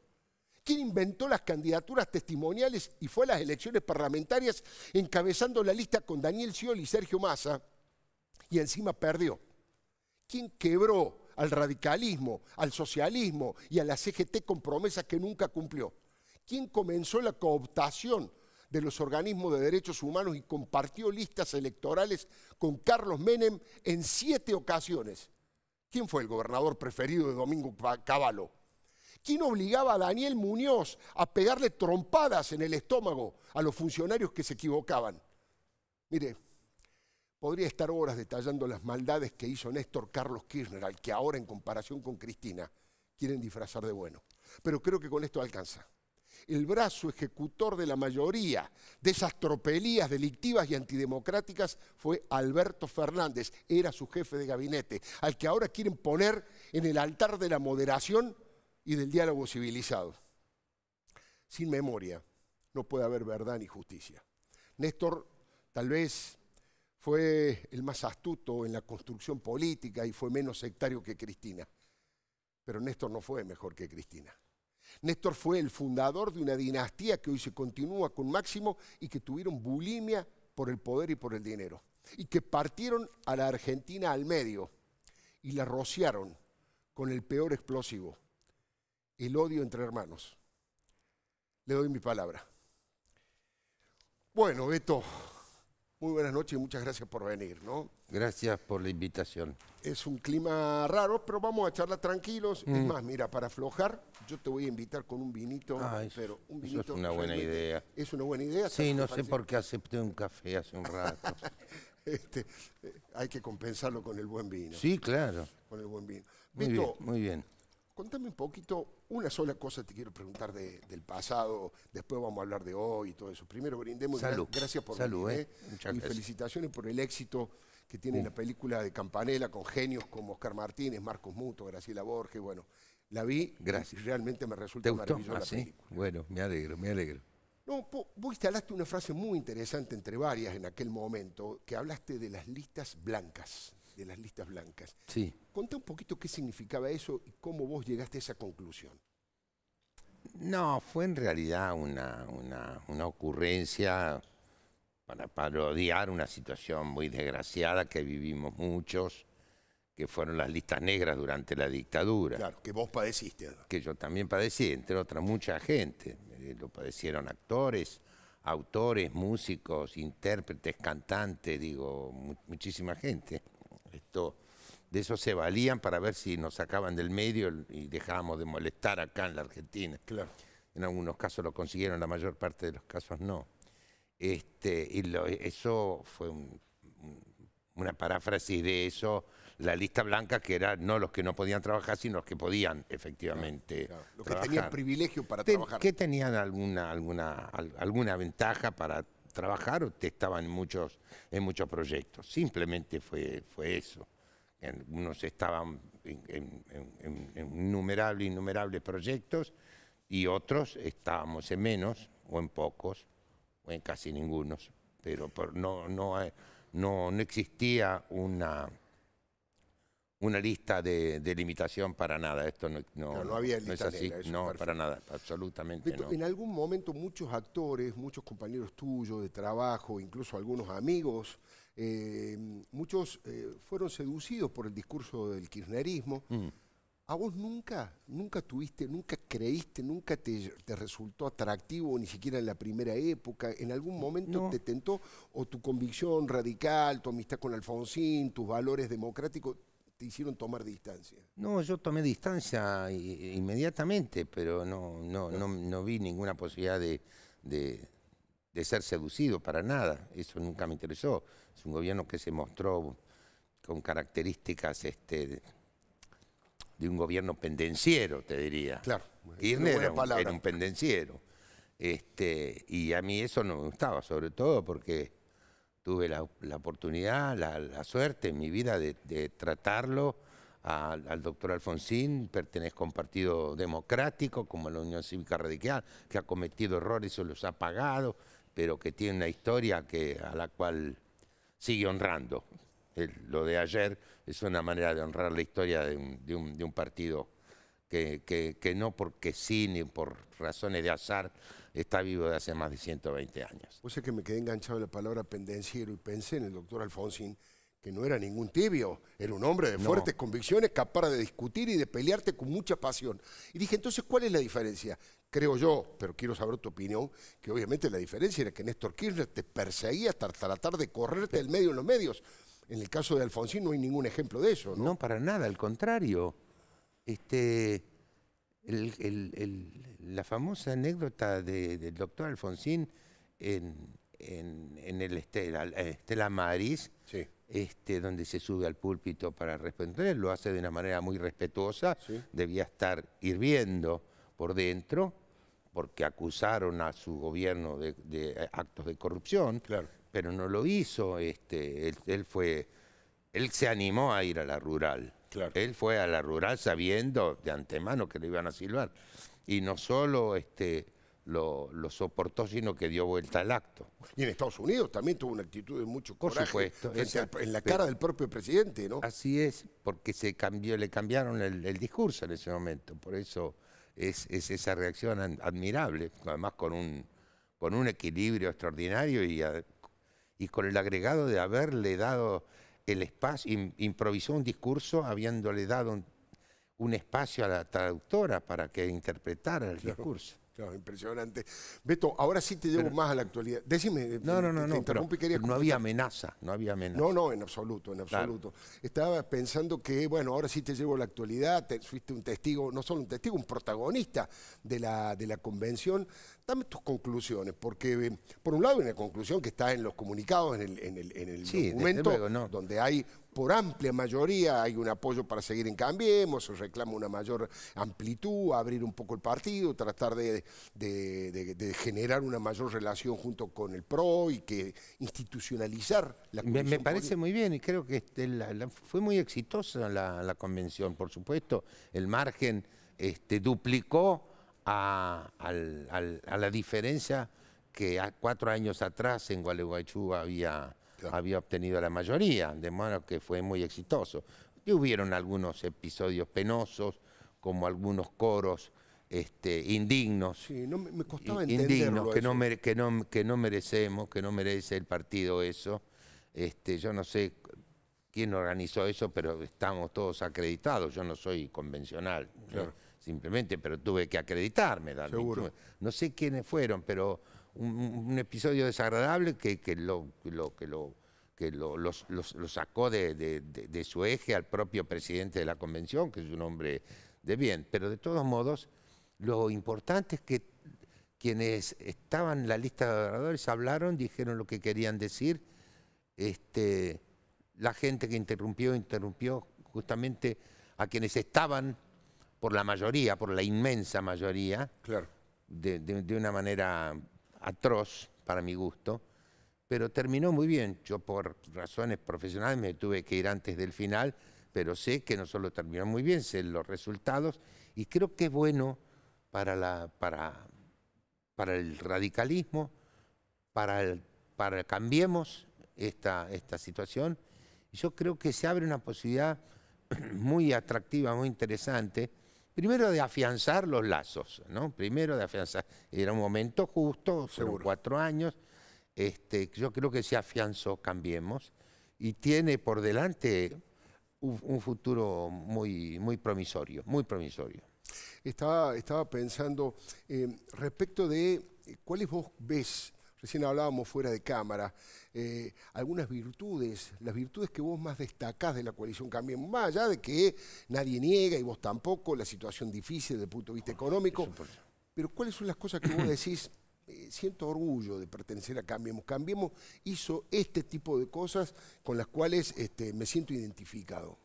¿Quién inventó las candidaturas testimoniales y fue a las elecciones parlamentarias encabezando la lista con Daniel Scioli y Sergio Massa? Y encima perdió. ¿Quién quebró al radicalismo, al socialismo y a la CGT con promesas que nunca cumplió. ¿Quién comenzó la cooptación de los organismos de derechos humanos y compartió listas electorales con Carlos Menem en siete ocasiones? ¿Quién fue el gobernador preferido de Domingo Cavallo? ¿Quién obligaba a Daniel Muñoz a pegarle trompadas en el estómago a los funcionarios que se equivocaban? Mire, Podría estar horas detallando las maldades que hizo Néstor Carlos Kirchner, al que ahora en comparación con Cristina quieren disfrazar de bueno. Pero creo que con esto alcanza. El brazo ejecutor de la mayoría de esas tropelías delictivas y antidemocráticas fue Alberto Fernández, era su jefe de gabinete, al que ahora quieren poner en el altar de la moderación y del diálogo civilizado. Sin memoria no puede haber verdad ni justicia. Néstor tal vez fue el más astuto en la construcción política y fue menos sectario que Cristina. Pero Néstor no fue mejor que Cristina. Néstor fue el fundador de una dinastía que hoy se continúa con Máximo y que tuvieron bulimia por el poder y por el dinero. Y que partieron a la Argentina al medio y la rociaron con el peor explosivo, el odio entre hermanos. Le doy mi palabra. Bueno, Beto, muy buenas noches y muchas gracias por venir, ¿no? Gracias por la invitación. Es un clima raro, pero vamos a charlar tranquilos. Es mm. más, mira, para aflojar, yo te voy a invitar con un vinito, ah, pero es una buena idea. Es una buena idea. Sí, no sé por qué acepté un café hace un rato. *laughs* Este, eh, hay que compensarlo con el buen vino. Sí, claro. Con el buen vino. muy bien contame un poquito, una sola cosa te quiero preguntar del pasado, después vamos a hablar de hoy y todo eso. Primero brindemos, gracias por Salud, eh. Eh, muchas y felicitaciones por el éxito que tiene uh. la película de Campanela con genios como Oscar Martínez, Marcos Muto, Graciela Borges, bueno, la vi gracias. y realmente me resulta maravillosa la ah, película. Bueno, me alegro, me alegro. No, vos instalaste una frase muy interesante entre varias en aquel momento, que hablaste de las listas blancas de las listas blancas. Sí. Contá un poquito qué significaba eso y cómo vos llegaste a esa conclusión. No, fue en realidad una, una, ocurrencia para parodiar una situación muy desgraciada que vivimos muchos, que fueron las listas negras durante la dictadura. Claro, que vos padeciste. Que yo también padecí, entre otras mucha gente. Eh, lo padecieron actores, autores, músicos, intérpretes, cantantes, digo, muchísima gente. Esto, de eso se valían para ver si nos sacaban del medio y dejábamos de molestar acá en la Argentina. Claro. En algunos casos lo consiguieron, la mayor parte de los casos no. Este, y eso fue una paráfrasis de eso, la lista blanca que era no los que no podían trabajar, sino los que podían efectivamente Los que tenían privilegio para trabajar. ¿Qué tenían alguna, alguna, alguna ventaja para trabajar, usted estaban en muchos, en muchos proyectos. Simplemente fue, fue eso. Algunos estaban en, innumerables, innumerables proyectos y otros estábamos en menos o en pocos o en casi ningunos. Pero por, no, no, no, no existía una una lista de, limitación para nada. Esto no, no, no, es así, no, para nada, absolutamente no. En algún momento muchos actores, muchos compañeros tuyos de trabajo, incluso algunos amigos, eh, muchos eh, fueron seducidos por el discurso del kirchnerismo. Mm. ¿A vos nunca, nunca tuviste, nunca creíste, nunca te, resultó atractivo, ni siquiera en la primera época? ¿En algún momento te tentó o tu convicción radical, tu amistad con Alfonsín, tus valores democráticos te hicieron tomar distancia? No, yo tomé distancia eh, inmediatamente, pero no, no, no, vi ninguna posibilidad de, ser seducido para nada. Eso nunca me interesó. Es un gobierno que se mostró con características este, de un gobierno pendenciero, te diría. Claro. era, un, era un pendenciero. Este, y a mí eso no me gustaba, sobre todo porque tuve la, oportunidad, la, suerte en mi vida de, tratarlo al doctor Alfonsín, pertenezco a un partido democrático como la Unión Cívica Radical, que ha cometido errores y los ha pagado, pero que tiene una historia que, a la cual sigue honrando. lo de ayer es una manera de honrar la historia de un, de un, de un partido que, no porque sí ni por razones de azar está vivo de hace más de 120 años. Puse que me quedé enganchado en la palabra pendenciero y pensé en el doctor Alfonsín, que no era ningún tibio, era un hombre de fuertes convicciones, capaz de discutir y de pelearte con mucha pasión. Y dije, entonces, ¿cuál es la diferencia? Creo yo, pero quiero saber tu opinión, que obviamente la diferencia era que Néstor Kirchner te perseguía hasta tratar de correrte del medio en los medios. En el caso de Alfonsín no hay ningún ejemplo de eso, ¿no? No, para nada, al contrario este, la famosa anécdota del doctor Alfonsín en, el Estela, Maris, este, donde se sube al púlpito para responder, lo hace de una manera muy respetuosa, debía estar hirviendo por dentro, porque acusaron a su gobierno de, actos de corrupción, pero no lo hizo, este, él, fue, él se animó a ir a la rural. Él fue a la rural sabiendo de antemano que le iban a silbar. Y no solo este, lo, soportó, sino que dio vuelta al acto. Y en Estados Unidos también tuvo una actitud de mucho Por en la cara del propio presidente, ¿no? Así es, porque se cambió, le cambiaron el, discurso en ese momento. Por eso es, esa reacción admirable, además con un, con un equilibrio extraordinario y con el agregado de haberle dado el espacio, improvisó un discurso habiéndole dado un, espacio a la traductora para que interpretara el discurso. Claro, impresionante. Beto, ahora sí te llevo más a la actualidad. Decime, eh, no, no, no, no, no había amenaza, no había amenaza. No, no, en absoluto, en absoluto. Estaba pensando que, bueno, ahora sí te llevo a la actualidad, fuiste un testigo, no solo un testigo, un protagonista de la, de la convención. Dame tus conclusiones, porque eh, por un lado hay una conclusión que está en los comunicados, en el, en el, en donde hay por amplia mayoría hay un apoyo para seguir en Cambiemos, se reclama una mayor amplitud, abrir un poco el partido, tratar de, generar una mayor relación junto con el PRO y que institucionalizar la me, me parece muy bien y creo que este, fue muy exitosa la, convención, por supuesto. El margen este, duplicó a, la diferencia que a cuatro años atrás en Gualeguaychú había había obtenido la mayoría, de modo que fue muy exitoso. Y hubieron algunos episodios penosos, como algunos coros este, indignos, sí, me costaba indignos que, no merecemos, que no merece el partido eso. Este, yo no sé quién organizó eso, pero estamos todos acreditados. Yo no soy convencional, simplemente, pero tuve que acreditarme. Darme. No sé quiénes fueron, pero un, episodio desagradable que, lo, que lo, sacó de, su eje al propio presidente de la convención, que es un hombre de bien. Pero de todos modos, lo importante es que quienes estaban en la lista de oradores hablaron, dijeron lo que querían decir. Este, la gente que interrumpió, interrumpió justamente a quienes estaban por la mayoría, por la inmensa mayoría, claro. de una manera atroz para mi gusto, pero terminó muy bien. Yo por razones profesionales me tuve que ir antes del final, pero sé que no solo terminó muy bien, sé los resultados y creo que es bueno para, el radicalismo, para, que cambiemos esta, esta situación. Yo creo que se abre una posibilidad *clears throat* muy atractiva, muy interesante primero de afianzar los lazos, ¿no? Primero de afianzar. Era un momento justo, fueron cuatro años. Este, yo creo que se afianzó, cambiemos, y tiene por delante un, futuro muy, muy promisorio, muy promisorio. Estaba, estaba pensando eh, respecto de eh, cuáles vos ves Recién hablábamos fuera de cámara, eh, algunas virtudes, las virtudes que vos más destacás de la coalición Cambiemos, más allá de que nadie niega y vos tampoco, la situación difícil desde el punto de vista económico, pero ¿cuáles son las cosas que vos decís? *clears throat* Eh, siento orgullo de pertenecer a Cambiemos. Cambiemos hizo este tipo de cosas con las cuales este, me siento identificado.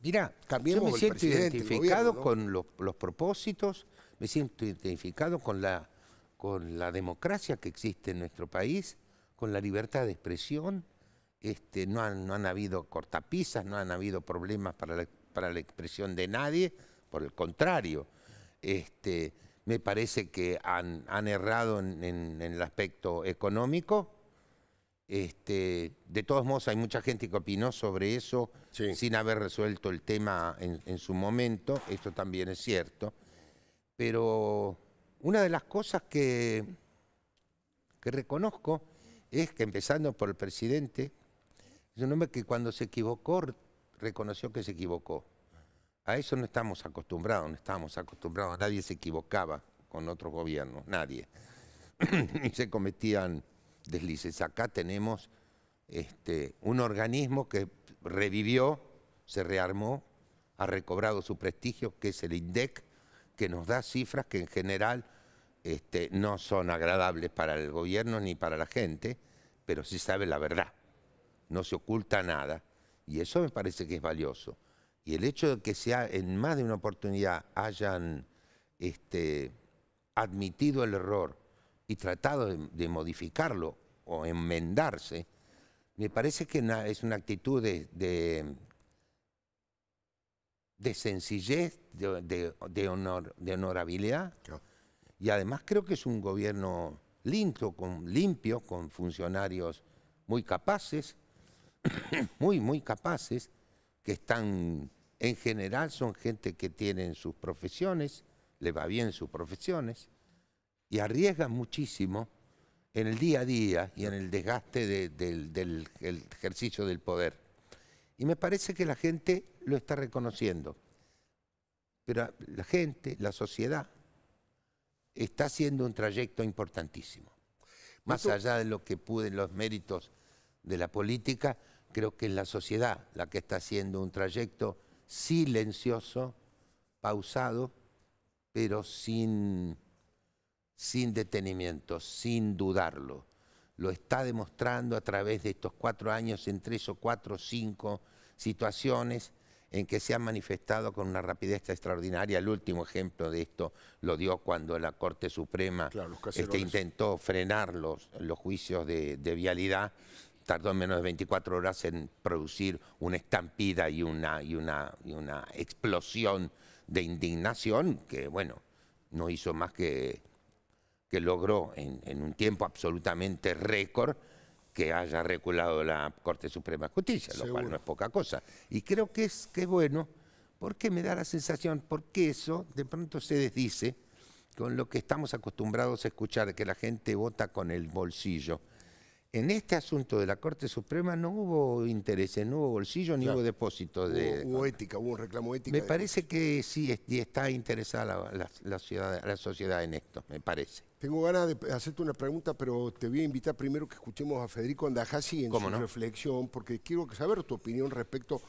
Mira, yo me siento identificado con los propósitos, me siento identificado con la con la democracia que existe en nuestro país, con la libertad de expresión, este, no, han, no han habido cortapisas, no han habido problemas para la, para la expresión de nadie, por el contrario, este, me parece que han, han errado en, el aspecto económico. Este, de todos modos, hay mucha gente que opinó sobre eso sin haber resuelto el tema en su momento, esto también es cierto, pero una de las cosas que, reconozco es que empezando por el presidente, es un hombre que cuando se equivocó, reconoció que se equivocó. A eso no estamos acostumbrados, no estábamos acostumbrados, nadie se equivocaba con otros gobiernos, nadie. Y *clears throat* se cometían deslices. Acá tenemos este, un organismo que revivió, se rearmó, ha recobrado su prestigio, que es el INDEC, que nos da cifras que en general este, no son agradables para el gobierno ni para la gente, pero sí sabe la verdad, no se oculta nada, y eso me parece que es valioso. Y el hecho de que sea en más de una oportunidad hayan este, admitido el error y tratado de, modificarlo o enmendarse, me parece que es una actitud de, de sencillez, de, honor, de honorabilidad. Y además creo que es un gobierno limpio con, limpio, con funcionarios muy capaces, *coughs* muy, muy capaces, que están, en general, son gente que tienen sus profesiones, le va bien sus profesiones, y arriesgan muchísimo en el día a día y en el desgaste del, ejercicio del poder. Y me parece que la gente lo está reconociendo. Pero la gente, la sociedad, está haciendo un trayecto importantísimo. Más allá de lo que pude, los méritos de la política, creo que es la sociedad la que está haciendo un trayecto silencioso, pausado, pero sin, sin detenimiento, sin dudarlo lo está demostrando a través de estos cuatro años en tres o cuatro o cinco situaciones en que se han manifestado con una rapidez extraordinaria. El último ejemplo de esto lo dio cuando la Corte Suprema este, intentó frenar los, los juicios de, vialidad. Tardó menos de 24 horas en producir una estampida y una, y una, y una explosión de indignación que, bueno, no hizo más que que logró en, un tiempo absolutamente récord que haya reculado la Corte Suprema de Justicia, lo cual no es poca cosa. Y creo que es que bueno, porque me da la sensación, porque eso de pronto se desdice con lo que estamos acostumbrados a escuchar, que la gente vota con el bolsillo. En este asunto de la Corte Suprema no hubo intereses, no hubo bolsillo, ni hubo depósito. De, hubo, ética, hubo un reclamo ético. Me parece que sí está interesada la, sociedad en esto, me parece. Tengo ganas de hacerte una pregunta, pero te voy a invitar primero que escuchemos a Federico Andajasi en su reflexión, porque quiero saber tu opinión respecto,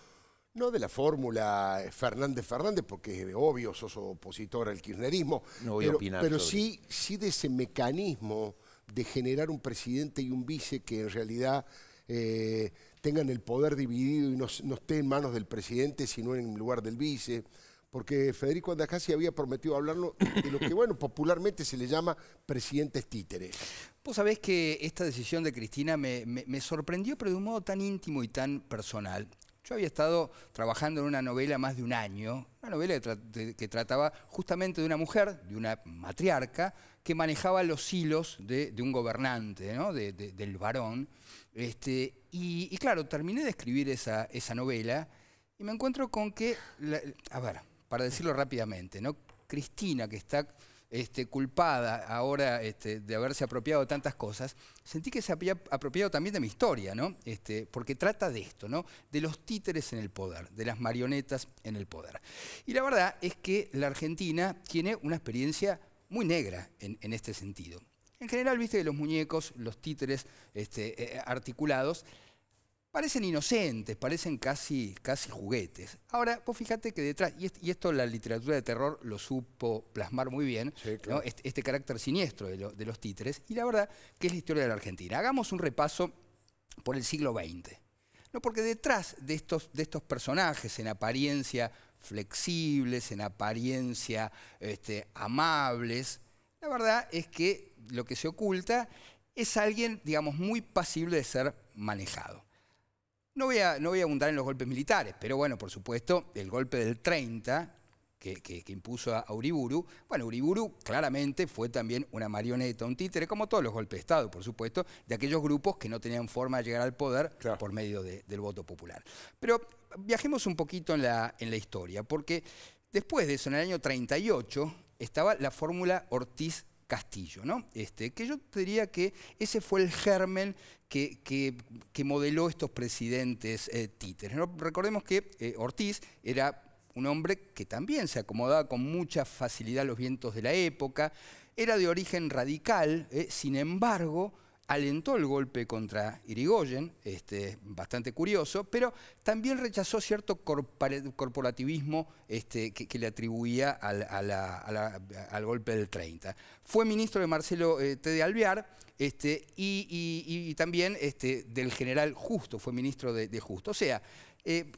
no de la fórmula Fernández Fernández, porque es obvio, sos opositor al kirchnerismo, no pero, sí, sí de ese mecanismo de generar un presidente y un vice que en realidad eh, tengan el poder dividido y no, esté en manos del presidente, sino en lugar del vice. Porque Federico Andacasi había prometido hablarlo de lo que, bueno, popularmente se le llama presidentes títeres. Vos sabés que esta decisión de Cristina me, sorprendió, pero de un modo tan íntimo y tan personal. Yo había estado trabajando en una novela más de un año, una novela que, trataba justamente de una mujer, de una matriarca, que manejaba los hilos de, un gobernante, ¿no? del varón. Este, y, claro, terminé de escribir esa, novela y me encuentro con que, a ver, para decirlo rápidamente, ¿no? Cristina, que está este, culpada ahora este, de haberse apropiado de tantas cosas, sentí que se había apropiado también de mi historia, ¿no? Este, porque trata de esto, ¿no? De los títeres en el poder, de las marionetas en el poder. Y la verdad es que la Argentina tiene una experiencia muy negra en, este sentido. En general, viste que los muñecos, los títeres este, eh, eh, articulados, parecen inocentes, parecen casi, casi juguetes. Ahora, vos fíjate que detrás, y, esto la literatura de terror lo supo plasmar muy bien, este, este, carácter siniestro de, los títeres, y la verdad que es la historia de la Argentina. Hagamos un repaso por el siglo XX. No, porque detrás de estos personajes en apariencia flexibles, en apariencia este, amables. La verdad es que lo que se oculta es alguien, digamos, muy pasible de ser manejado. No voy, a, no voy a abundar en los golpes militares, pero bueno, por supuesto, el golpe del 30, que, impuso a Uriburu. Bueno, Uriburu claramente fue también una marioneta, un títere, como todos los golpes de Estado, por supuesto, de aquellos grupos que no tenían forma de llegar al poder por medio del voto popular. Pero viajemos un poquito en la, en la historia, porque después de eso, en el año 38, estaba la fórmula Ortiz Castillo, ¿no? Este, que yo diría que ese fue el germen que, modeló estos presidentes eh, títeres. Recordemos que eh, Ortiz era un hombre que también se acomodaba con mucha facilidad a los vientos de la época, era de origen radical, eh, sin embargo, alentó el golpe contra Irigoyen, este, bastante curioso, pero también rechazó cierto corporativismo este, que, le atribuía al, golpe del 30. Fue ministro de Marcelo eh, T. de Alvear este, y, también este, del general Justo, fue ministro de, Justo. O sea, eh,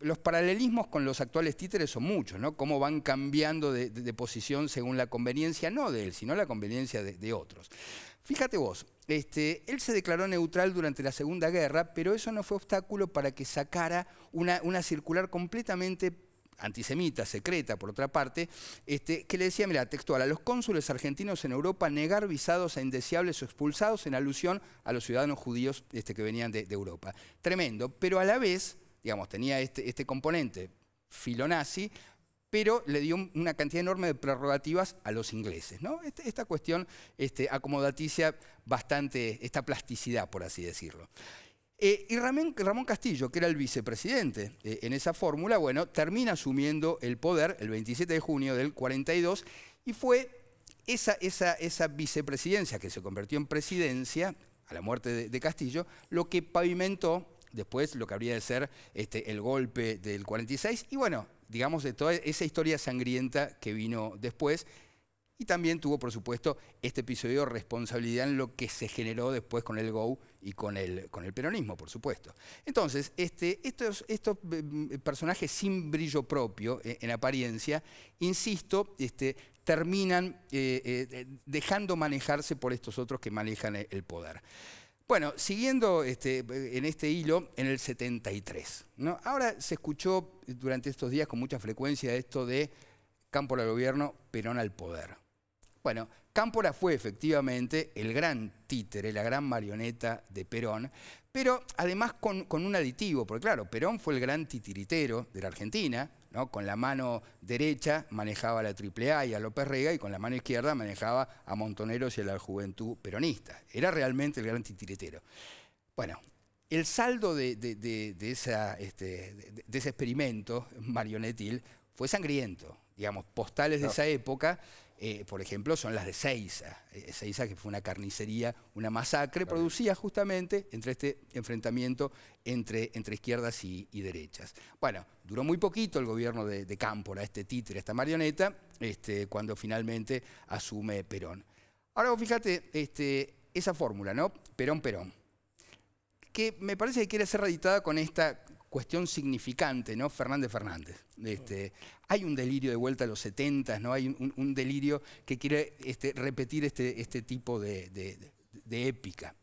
los paralelismos con los actuales títeres son muchos, ¿no? Cómo van cambiando de, posición según la conveniencia, no de él, sino la conveniencia de, otros. Fíjate vos, este, él se declaró neutral durante la Segunda Guerra, pero eso no fue obstáculo para que sacara una, circular completamente antisemita, secreta por otra parte, este, que le decía, mira, textual, a los cónsules argentinos en Europa negar visados a indeseables o expulsados en alusión a los ciudadanos judíos este, que venían de Europa. Tremendo, pero a la vez digamos, tenía este, este componente filonazi, pero le dio una cantidad enorme de prerrogativas a los ingleses. ¿no? Este, esta cuestión este, acomodaticia bastante, esta plasticidad, por así decirlo. Eh, y Ramón, Ramón, Castillo, que era el vicepresidente eh, en esa fórmula, bueno, termina asumiendo el poder el 27 de junio del 42 y fue esa, esa, esa vicepresidencia que se convirtió en presidencia, a la muerte de Castillo, lo que pavimentó después lo que habría de ser este, el golpe del 46 y bueno, digamos de toda esa historia sangrienta que vino después y también tuvo por supuesto este episodio responsabilidad en lo que se generó después con el GO y con el, con el peronismo, por supuesto. Entonces, este, estos, mm, personajes sin brillo propio eh, en apariencia, insisto, este, terminan eh, eh, dejando manejarse por estos otros que manejan el poder. Bueno, siguiendo este, en este hilo, en el 73. Ahora se escuchó durante estos días con mucha frecuencia esto de Cámpora al gobierno, Perón al poder. Bueno, Cámpora fue efectivamente el gran títere, la gran marioneta de Perón, pero además con, con un aditivo, porque claro, Perón fue el gran titiritero de la Argentina, con la mano derecha manejaba la AAA y a López Rega y con la mano izquierda manejaba a Montoneros y a la juventud peronista. Era realmente el gran titiretero. Bueno, el saldo este, de, de, ese experimento marionetil fue sangriento. Digamos, postales de esa época eh, por ejemplo, son las de Seiza. Eh, Seiza, que fue una carnicería, una masacre, producida justamente entre este enfrentamiento entre, izquierdas y, derechas. Bueno, duró muy poquito el gobierno de, de Cámpora, este títere, esta marioneta, este, cuando finalmente asume Perón. Ahora fíjate este, esa fórmula, ¿no? Perón, Perón. Que me parece que quiere ser reeditada con esta cuestión significante, ¿no? Fernández Fernández. Este, hay un delirio de vuelta a los 70, ¿no? Hay un, delirio que quiere este, repetir este, este, tipo de, épica.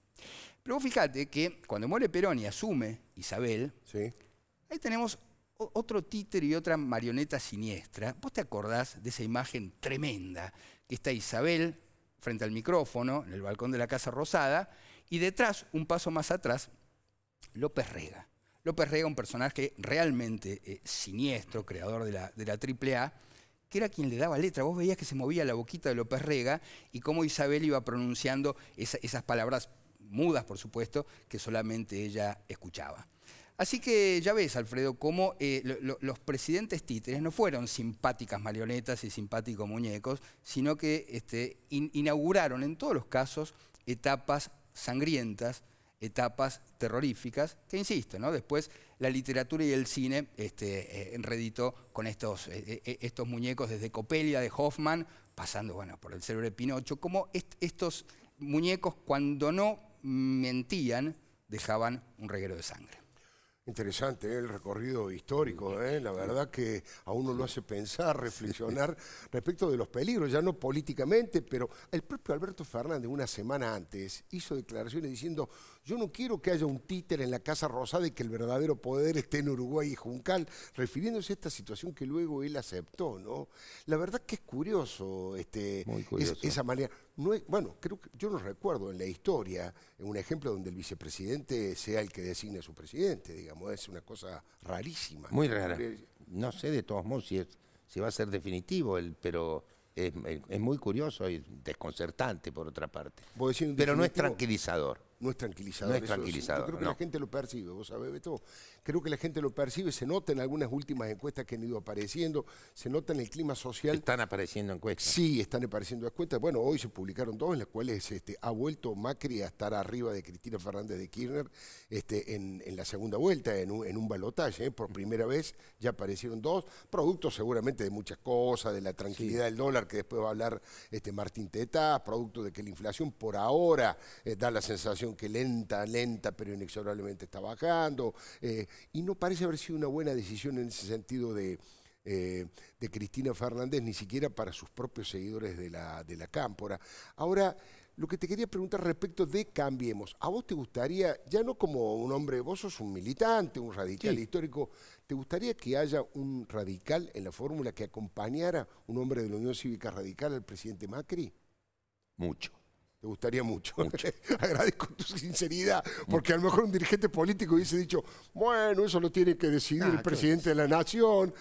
Pero fíjate que cuando muere Perón y asume Isabel, ahí tenemos otro títer y otra marioneta siniestra. ¿Vos te acordás de esa imagen tremenda que está Isabel frente al micrófono en el balcón de la Casa Rosada y detrás, un paso más atrás, López Rega? López Rega, un personaje realmente eh, siniestro, creador de la, de la AAA, que era quien le daba letra. Vos veías que se movía la boquita de López Rega y cómo Isabel iba pronunciando esas palabras mudas, por supuesto, que solamente ella escuchaba. Así que ya ves, Alfredo, cómo eh, los presidentes títeres no fueron simpáticas marionetas y simpáticos muñecos, sino que este, inauguraron en todos los casos etapas sangrientas etapas terroríficas, que insisto, ¿no? después la literatura y el cine este, eh, con estos, eh, eh, estos muñecos desde Copelia, de Hoffman, pasando bueno, por el cerebro de Pinocho, como estos muñecos cuando no mentían dejaban un reguero de sangre. Interesante el recorrido histórico, la verdad que a uno lo hace pensar, reflexionar *laughs* respecto de los peligros, ya no políticamente, pero el propio Alberto Fernández una semana antes hizo declaraciones diciendo yo no quiero que haya un títer en la Casa Rosada de que el verdadero poder esté en Uruguay y Juncal, refiriéndose a esta situación que luego él aceptó, ¿no? La verdad que es curioso, este, esa manera. No bueno, creo que yo no recuerdo en la historia un ejemplo donde el vicepresidente sea el que designe a su presidente, digamos, es una cosa rarísima. Muy rara. Eh, no sé de todos modos si, va a ser definitivo, el, pero... es, muy curioso y desconcertante por otra parte. Pero no es tranquilizador. No es tranquilizador. No es tranquilizador. creo que la gente lo percibe, vos sabés, todo. Creo que la gente lo percibe, se nota en algunas últimas encuestas que han ido apareciendo, se nota en el clima social. Están apareciendo encuestas. Sí, están apareciendo encuestas. Bueno, hoy se publicaron dos en las cuales este, ha vuelto Macri a estar arriba de Cristina Fernández de Kirchner este, en, la segunda vuelta, en un, balotaje. ¿eh? Por primera vez ya aparecieron dos, producto seguramente de muchas cosas, de la tranquilidad del dólar que después va a hablar este, Martín Tetá, producto de que la inflación por ahora eh, da la sensación que lenta, lenta, pero inexorablemente está bajando, eh, y no parece haber sido una buena decisión en ese sentido eh, de, Cristina Fernández, ni siquiera para sus propios seguidores de la, de la Cámpora. Ahora, lo que te quería preguntar respecto de Cambiemos, ¿a vos te gustaría, ya no como un hombre, vos sos un militante, un radical histórico, ¿te gustaría que haya un radical en la fórmula que acompañara un hombre de la Unión Cívica Radical al presidente Macri? Mucho. Me gustaría mucho. *laughs* Agradezco tu sinceridad, porque a lo mejor un dirigente político hubiese dicho, bueno, eso lo tiene que decidir el ah, presidente de la nación.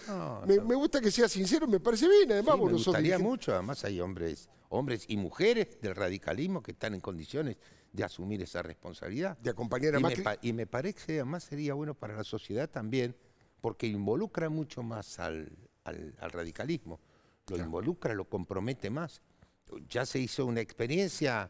me, gusta que sea sincero, me parece bien, además me gustaría mucho, además hay hombres, hombres y mujeres del radicalismo que están en condiciones de asumir esa responsabilidad. De acompañar a y Me y me parece, además sería bueno para la sociedad también, porque involucra mucho más al, al, radicalismo, lo involucra, lo compromete más ya se hizo una experiencia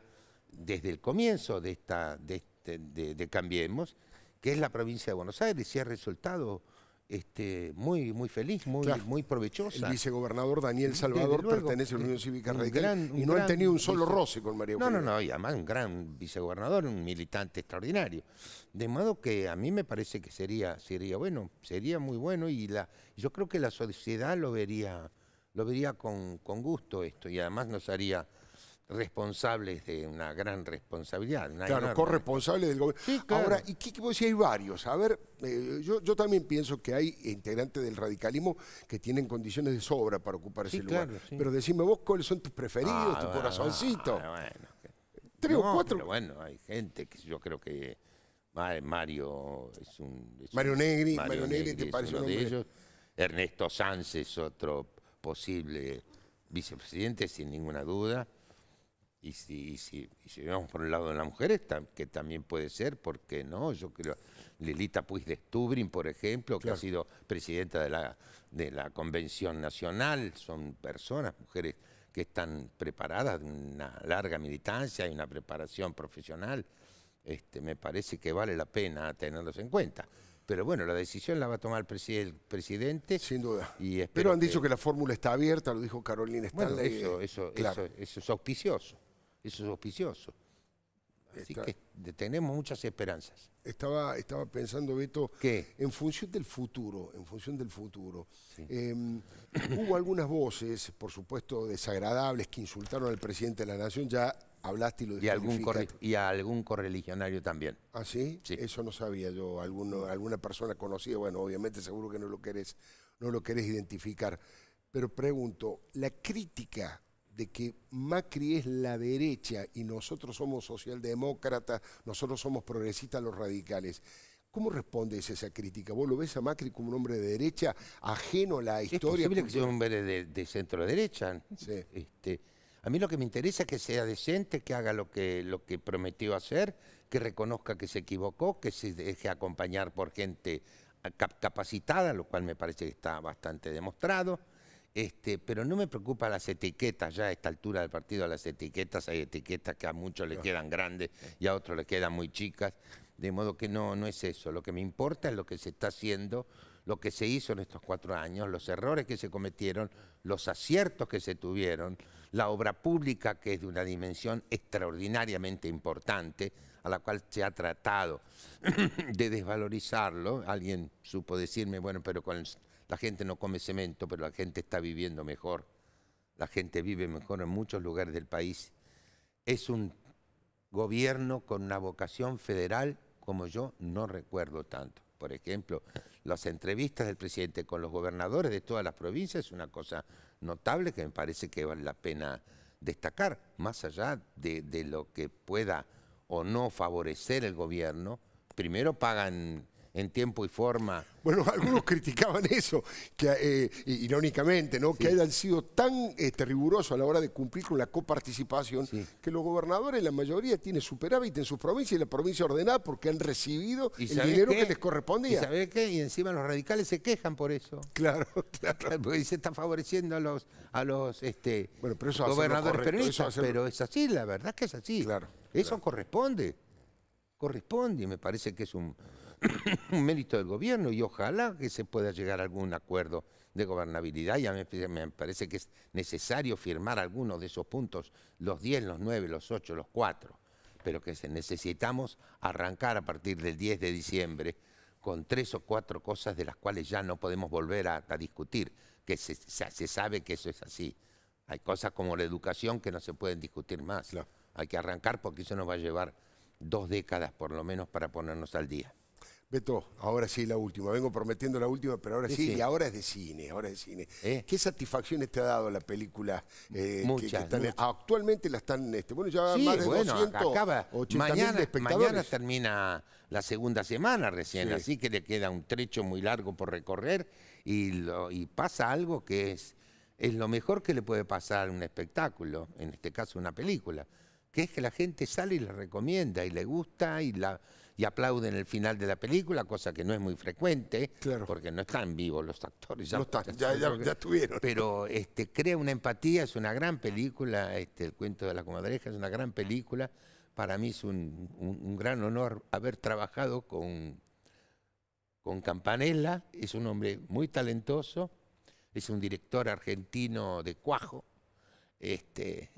desde el comienzo de, esta, este, de, Cambiemos, que es la provincia de Buenos Aires, y ha resultado este, muy, muy feliz, muy, muy provechosa. El vicegobernador Daniel Salvador pertenece a la Unión Cívica Radical y no han tenido un solo roce con María Eugenia. No, no, no, y además un gran vicegobernador, un militante extraordinario. De modo que a mí me parece que sería, sería bueno, sería muy bueno y la, yo creo que la sociedad lo vería lo vería con, con gusto esto y además nos haría responsables de una gran responsabilidad. claro, corresponsables del gobierno. Ahora, ¿y qué, qué hay varios? A ver, eh, yo, yo, también pienso que hay integrantes del radicalismo que tienen condiciones de sobra para ocupar ese lugar. Pero decime vos cuáles son tus preferidos, ah, tu corazoncito. Ah, bueno. Tres o cuatro. bueno, hay gente que yo creo que Mario es un... Mario Negri, Mario, Negri, te parece uno de ellos. Ernesto Sánchez, otro posible vicepresidente, sin ninguna duda. Y si, si, y si, vemos por un lado de las mujeres, que también puede ser, porque no, yo creo, Lilita Puig de Stubrin, por ejemplo, que ha sido presidenta de la, de la Convención Nacional, son personas, mujeres que están preparadas, una larga militancia y una preparación profesional, este, me parece que vale la pena tenerlos en cuenta. Pero bueno, la decisión la va a tomar el, presidente. Sin duda. Y Pero han dicho que... la fórmula está abierta, lo dijo Carolina Stanley. Bueno, eso, eso es auspicioso. Eso es auspicioso. Así que tenemos muchas esperanzas. Estaba, estaba pensando, Beto, que en función del futuro, en función del futuro. Em, *coughs* hubo algunas voces, por supuesto, desagradables que insultaron al presidente de la Nación, ya hablaste y lo dijiste. y a algún correligionario también. ¿Ah, sí? Eso no sabía yo. alguna persona conocida, bueno, obviamente seguro que no lo querés, no lo querés identificar. Pero pregunto, la crítica de que Macri es la derecha y nosotros somos socialdemócratas, nosotros somos progresistas los radicales. ¿Cómo respondes a esa crítica? ¿Vos lo ves a Macri como un hombre de derecha, ajeno a la historia? Es posible que sea un hombre de, centro derecha. Este, a mí lo que me interesa es que sea decente, que haga lo que, lo que prometió hacer, que reconozca que se equivocó, que se deje acompañar por gente capacitada, lo cual me parece que está bastante demostrado este, pero no me preocupa las etiquetas ya a esta altura del partido, las etiquetas, hay etiquetas que a muchos les quedan grandes y a otros les quedan muy chicas, de modo que no, no es eso, lo que me importa es lo que se está haciendo, lo que se hizo en estos cuatro años, los errores que se cometieron, los aciertos que se tuvieron, la obra pública que es de una dimensión extraordinariamente importante, a la cual se ha tratado *clears throat* de desvalorizarlo, alguien supo decirme, bueno, pero con... La gente no come cemento, pero la gente está viviendo mejor. La gente vive mejor en muchos lugares del país. Es un gobierno con una vocación federal como yo no recuerdo tanto. Por ejemplo, las entrevistas del presidente con los gobernadores de todas las provincias es una cosa notable que me parece que vale la pena destacar, más allá de, lo que pueda o no favorecer el gobierno. Primero pagan en tiempo y forma. Bueno, *laughs* algunos criticaban eso, que eh, irónicamente, ¿no? Que hayan sido tan este, rigurosos a la hora de cumplir con la coparticipación, que los gobernadores, la mayoría, tienen superávit en su provincia y la provincia ordenada porque han recibido el dinero que les correspondía. ¿Y sabés qué? Y encima los radicales se quejan por eso. Claro, *laughs* claro. Porque se está favoreciendo a los, a los este, gobernadores pero es así, la verdad que es así. Claro. Eso corresponde. Corresponde y me parece que es un, *coughs* un mérito del gobierno y ojalá que se pueda llegar a algún acuerdo de gobernabilidad y a mí me parece que es necesario firmar algunos de esos puntos, los 10, los 9, los 8, los 4, pero que necesitamos arrancar a partir del 10 de diciembre con tres o cuatro cosas de las cuales ya no podemos volver a, discutir, que se, sabe que eso es así. Hay cosas como la educación que no se pueden discutir más. Hay que arrancar porque eso nos va a llevar dos décadas por lo menos para ponernos al día. Beto, ahora sí la última. Vengo prometiendo la última, pero ahora sí, y ahora es de cine, ahora es de cine. ¿Eh? ¿Qué satisfacciones te ha dado la película? Eh, muchas, que, Actualmente la están, este, bueno, ya más de 200, mañana, mañana termina la segunda semana recién, así que le queda un trecho muy largo por recorrer y, y pasa algo que es, es lo mejor que le puede pasar a un espectáculo, en este caso una película, que es que la gente sale y la recomienda y le gusta y la y aplauden el final de la película, cosa que no es muy frecuente, porque no están vivos los actores. *laughs* Ya, estuvieron. Pero este, crea una empatía, es una gran película, este, el cuento de la comadreja es una gran película. Para mí es un, gran honor haber trabajado con, con Campanella, es un hombre muy talentoso, es un director argentino de cuajo, este,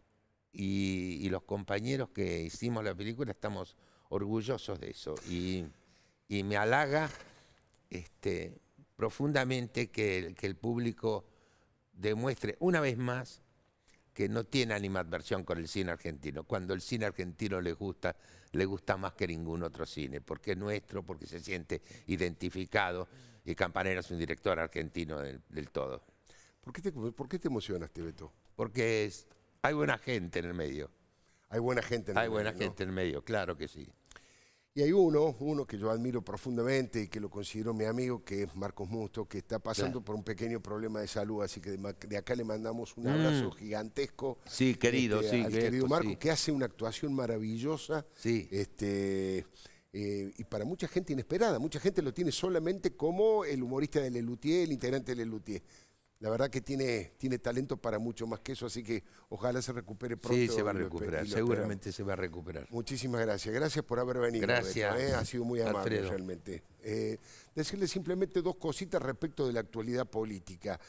y, los compañeros que hicimos la película estamos orgullosos de eso. Y, me halaga este, profundamente que el, que el público demuestre una vez más que no tiene animadversión con el cine argentino. Cuando el cine argentino le gusta, le gusta más que ningún otro cine, porque es nuestro, porque se siente identificado. Y Campanera es un director argentino del, todo. ¿Por qué, te, ¿Por qué te Porque hay buena gente en el medio. Hay buena gente en el hay medio. Hay buena gente en el medio, claro que sí. Y hay uno, uno que yo admiro profundamente y que lo considero mi amigo, que es Marcos Musto, que está pasando por un pequeño problema de salud, así que de, acá le mandamos un mm. abrazo gigantesco. Sí, querido, este, querido Marcos, que hace una actuación maravillosa. Sí. Este, eh, y para mucha gente inesperada. Mucha gente lo tiene solamente como el humorista de Lelutier, el integrante de Lelutier la verdad que tiene, tiene talento para mucho más que eso, así que ojalá se recupere pronto. Sí, se va a recuperar, seguramente se va a recuperar. Muchísimas gracias, gracias por haber venido. Gracias. ¿eh? Ha sido muy amable realmente. Eh, decirle simplemente dos cositas respecto de la actualidad política.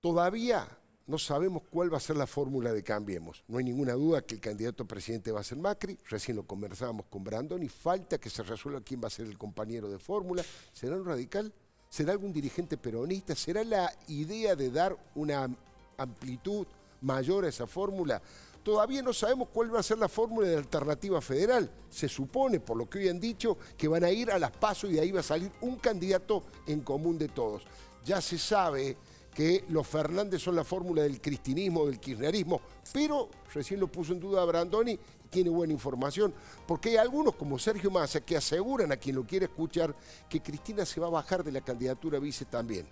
Todavía no sabemos cuál va a ser la fórmula de Cambiemos. No hay ninguna duda que el candidato a presidente va a ser Macri, recién lo conversábamos con Brandon y falta que se resuelva quién va a ser el compañero de fórmula. ¿Será un radical? ¿Será algún dirigente peronista? ¿Será la idea de dar una amplitud mayor a esa fórmula? Todavía no sabemos cuál va a ser la fórmula de alternativa federal. Se supone, por lo que hoy han dicho, que van a ir a las pasos y de ahí va a salir un candidato en común de todos. Ya se sabe que los Fernández son la fórmula del cristinismo, del kirchnerismo, pero recién lo puso en duda Brandoni tiene buena información, porque hay algunos como Sergio Massa que aseguran a quien lo quiere escuchar que Cristina se va a bajar de la candidatura vice también,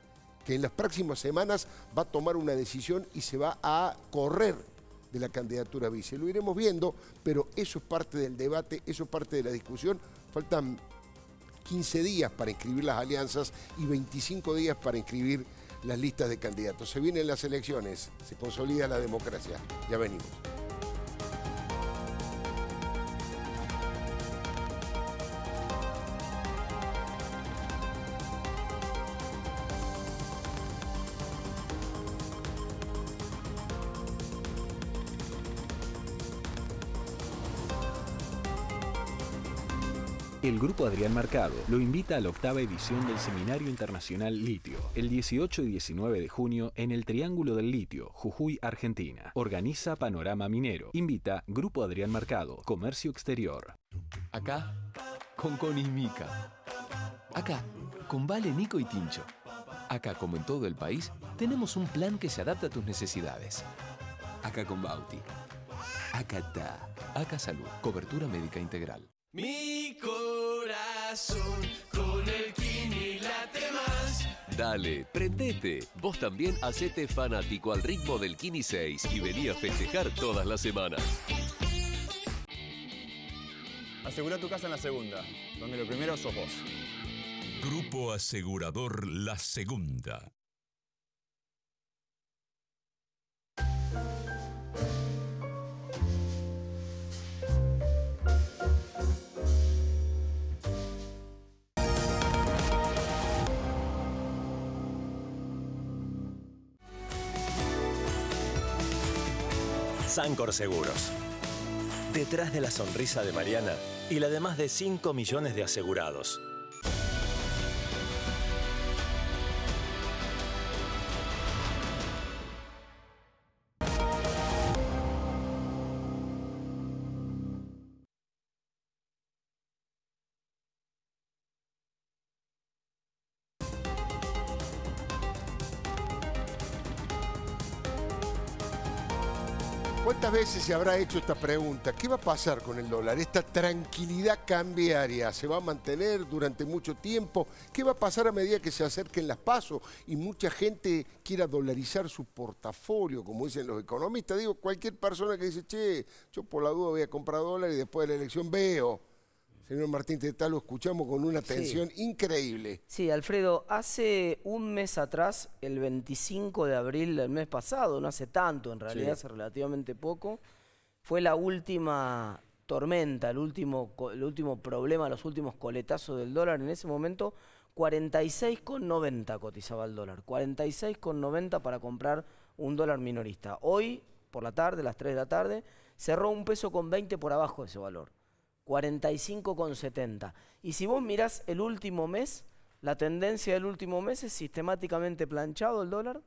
que en las próximas semanas va a tomar una decisión y se va a correr de la candidatura vice. Lo iremos viendo, pero eso es parte del debate, eso es parte de la discusión. Faltan 15 días para inscribir las alianzas y 25 días para inscribir las listas de candidatos. Se vienen las elecciones, se consolida la democracia. Ya venimos. El grupo Adrián Marcado lo invita a la octava edición del Seminario Internacional Litio, el 18 y 19 de junio en el Triángulo del Litio, Jujuy, Argentina. Organiza Panorama Minero. Invita Grupo Adrián Marcado. Comercio Exterior. Acá, con Connie y Acá, con Vale, Nico y Tincho. Acá, como en todo el país, tenemos un plan que se adapta a tus necesidades. Acá con Bauti. Acá está. Acá Salud. Cobertura médica integral. Mico con el Dale, prendete. Vos también hacete fanático al ritmo del Kini 6 y venía a festejar todas las semanas. Asegura tu casa en la segunda, donde lo primero sos vos. Grupo Asegurador La Segunda. Sancor Seguros. Detrás de la sonrisa de Mariana y la de más de 5 millones de asegurados. se habrá hecho esta pregunta, ¿qué va a pasar con el dólar? ¿Esta tranquilidad cambiaria se va a mantener durante mucho tiempo? ¿Qué va a pasar a medida que se acerquen las pasos y mucha gente quiera dolarizar su portafolio, como dicen los economistas? Digo, cualquier persona que dice, che, yo por la duda voy a comprar dólar y después de la elección veo. Señor Martín Tetal, lo escuchamos con una atención increíble. Sí, Alfredo, hace un mes atrás, el 25 de abril del mes pasado, no hace tanto en realidad, hace relativamente poco, fue la última tormenta, el último, el último problema, los últimos coletazos del dólar. En ese momento, 46,90 cotizaba el dólar, 46,90 para comprar un dólar minorista. Hoy, por la tarde, las 3 de la tarde, cerró un peso con 20 por abajo de ese valor. 45,70. Y si vos mirás el último mes, la tendencia del último mes es sistemáticamente planchado el dólar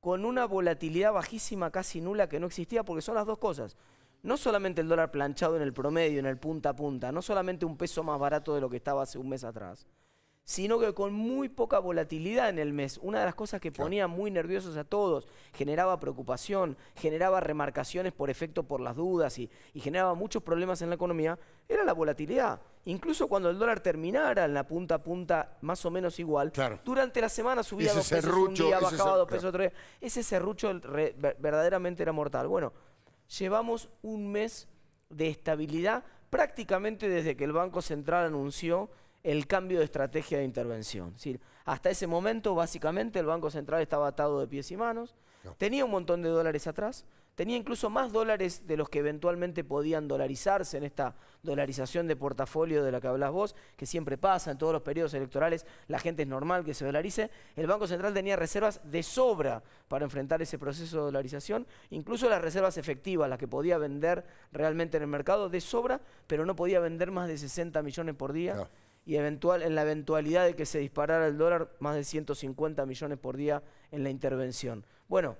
con una volatilidad bajísima casi nula que no existía porque son las dos cosas. No solamente el dólar planchado en el promedio, en el punta a punta, no solamente un peso más barato de lo que estaba hace un mes atrás, sino que con muy poca volatilidad en el mes. Una de las cosas que ponía muy nerviosos a todos, generaba preocupación, generaba remarcaciones por efecto por las dudas y, generaba muchos problemas en la economía, era la volatilidad. Incluso cuando el dólar terminara en la punta a punta más o menos igual, durante la semana subía dos pesos un día, bajaba dos pesos otro día. Ese serrucho verdaderamente era mortal. Bueno, llevamos un mes de estabilidad prácticamente desde que el Banco Central anunció el cambio de estrategia de intervención. hasta ese momento, básicamente, el Banco Central estaba atado de pies y manos, tenía un montón de dólares atrás, tenía incluso más dólares de los que eventualmente podían dolarizarse en esta dolarización de portafolio de la que hablas vos, que siempre pasa en todos los periodos electorales, la gente es normal que se dolarice. El Banco Central tenía reservas de sobra para enfrentar ese proceso de dolarización, incluso las reservas efectivas, las que podía vender realmente en el mercado, de sobra, pero no podía vender más de 60 millones por día y eventual, en la eventualidad de que se disparara el dólar, más de 150 millones por día en la intervención. Bueno,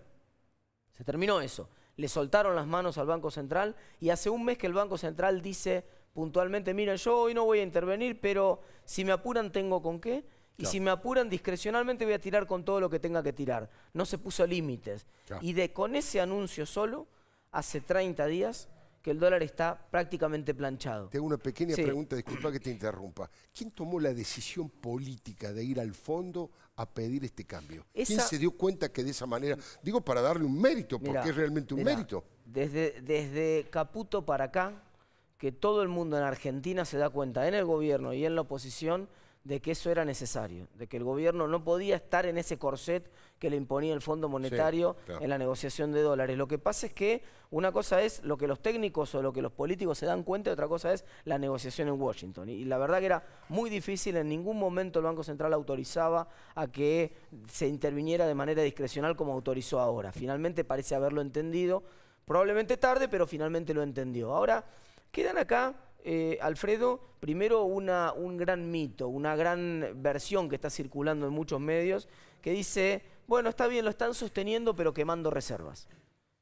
se terminó eso. Le soltaron las manos al Banco Central y hace un mes que el Banco Central dice puntualmente, miren, yo hoy no voy a intervenir, pero si me apuran tengo con qué. Y si me apuran discrecionalmente voy a tirar con todo lo que tenga que tirar. No se puso límites. Y de, con ese anuncio solo, hace 30 días, que el dólar está prácticamente planchado. Tengo una pequeña pregunta, disculpa que te interrumpa. ¿Quién tomó la decisión política de ir al fondo a pedir este cambio? ¿Quién se dio cuenta que de esa manera, digo para darle un mérito, porque es realmente un mérito? Desde, desde Caputo para acá, que todo el mundo en Argentina se da cuenta, en el gobierno y en la oposición, de que eso era necesario, de que el gobierno no podía estar en ese corset que le imponía el Fondo Monetario en la negociación de dólares. Lo que pasa es que una cosa es lo que los técnicos o lo que los políticos se dan cuenta y otra cosa es la negociación en Washington. Y, la verdad que era muy difícil, en ningún momento el Banco Central autorizaba a que se interviniera de manera discrecional como autorizó ahora. Finalmente parece haberlo entendido, probablemente tarde, pero finalmente lo entendió. Ahora, quedan acá... Eh, Alfredo, primero una, un gran mito, una gran versión que está circulando en muchos medios, que dice bueno, está bien, lo están sosteniendo, pero quemando reservas.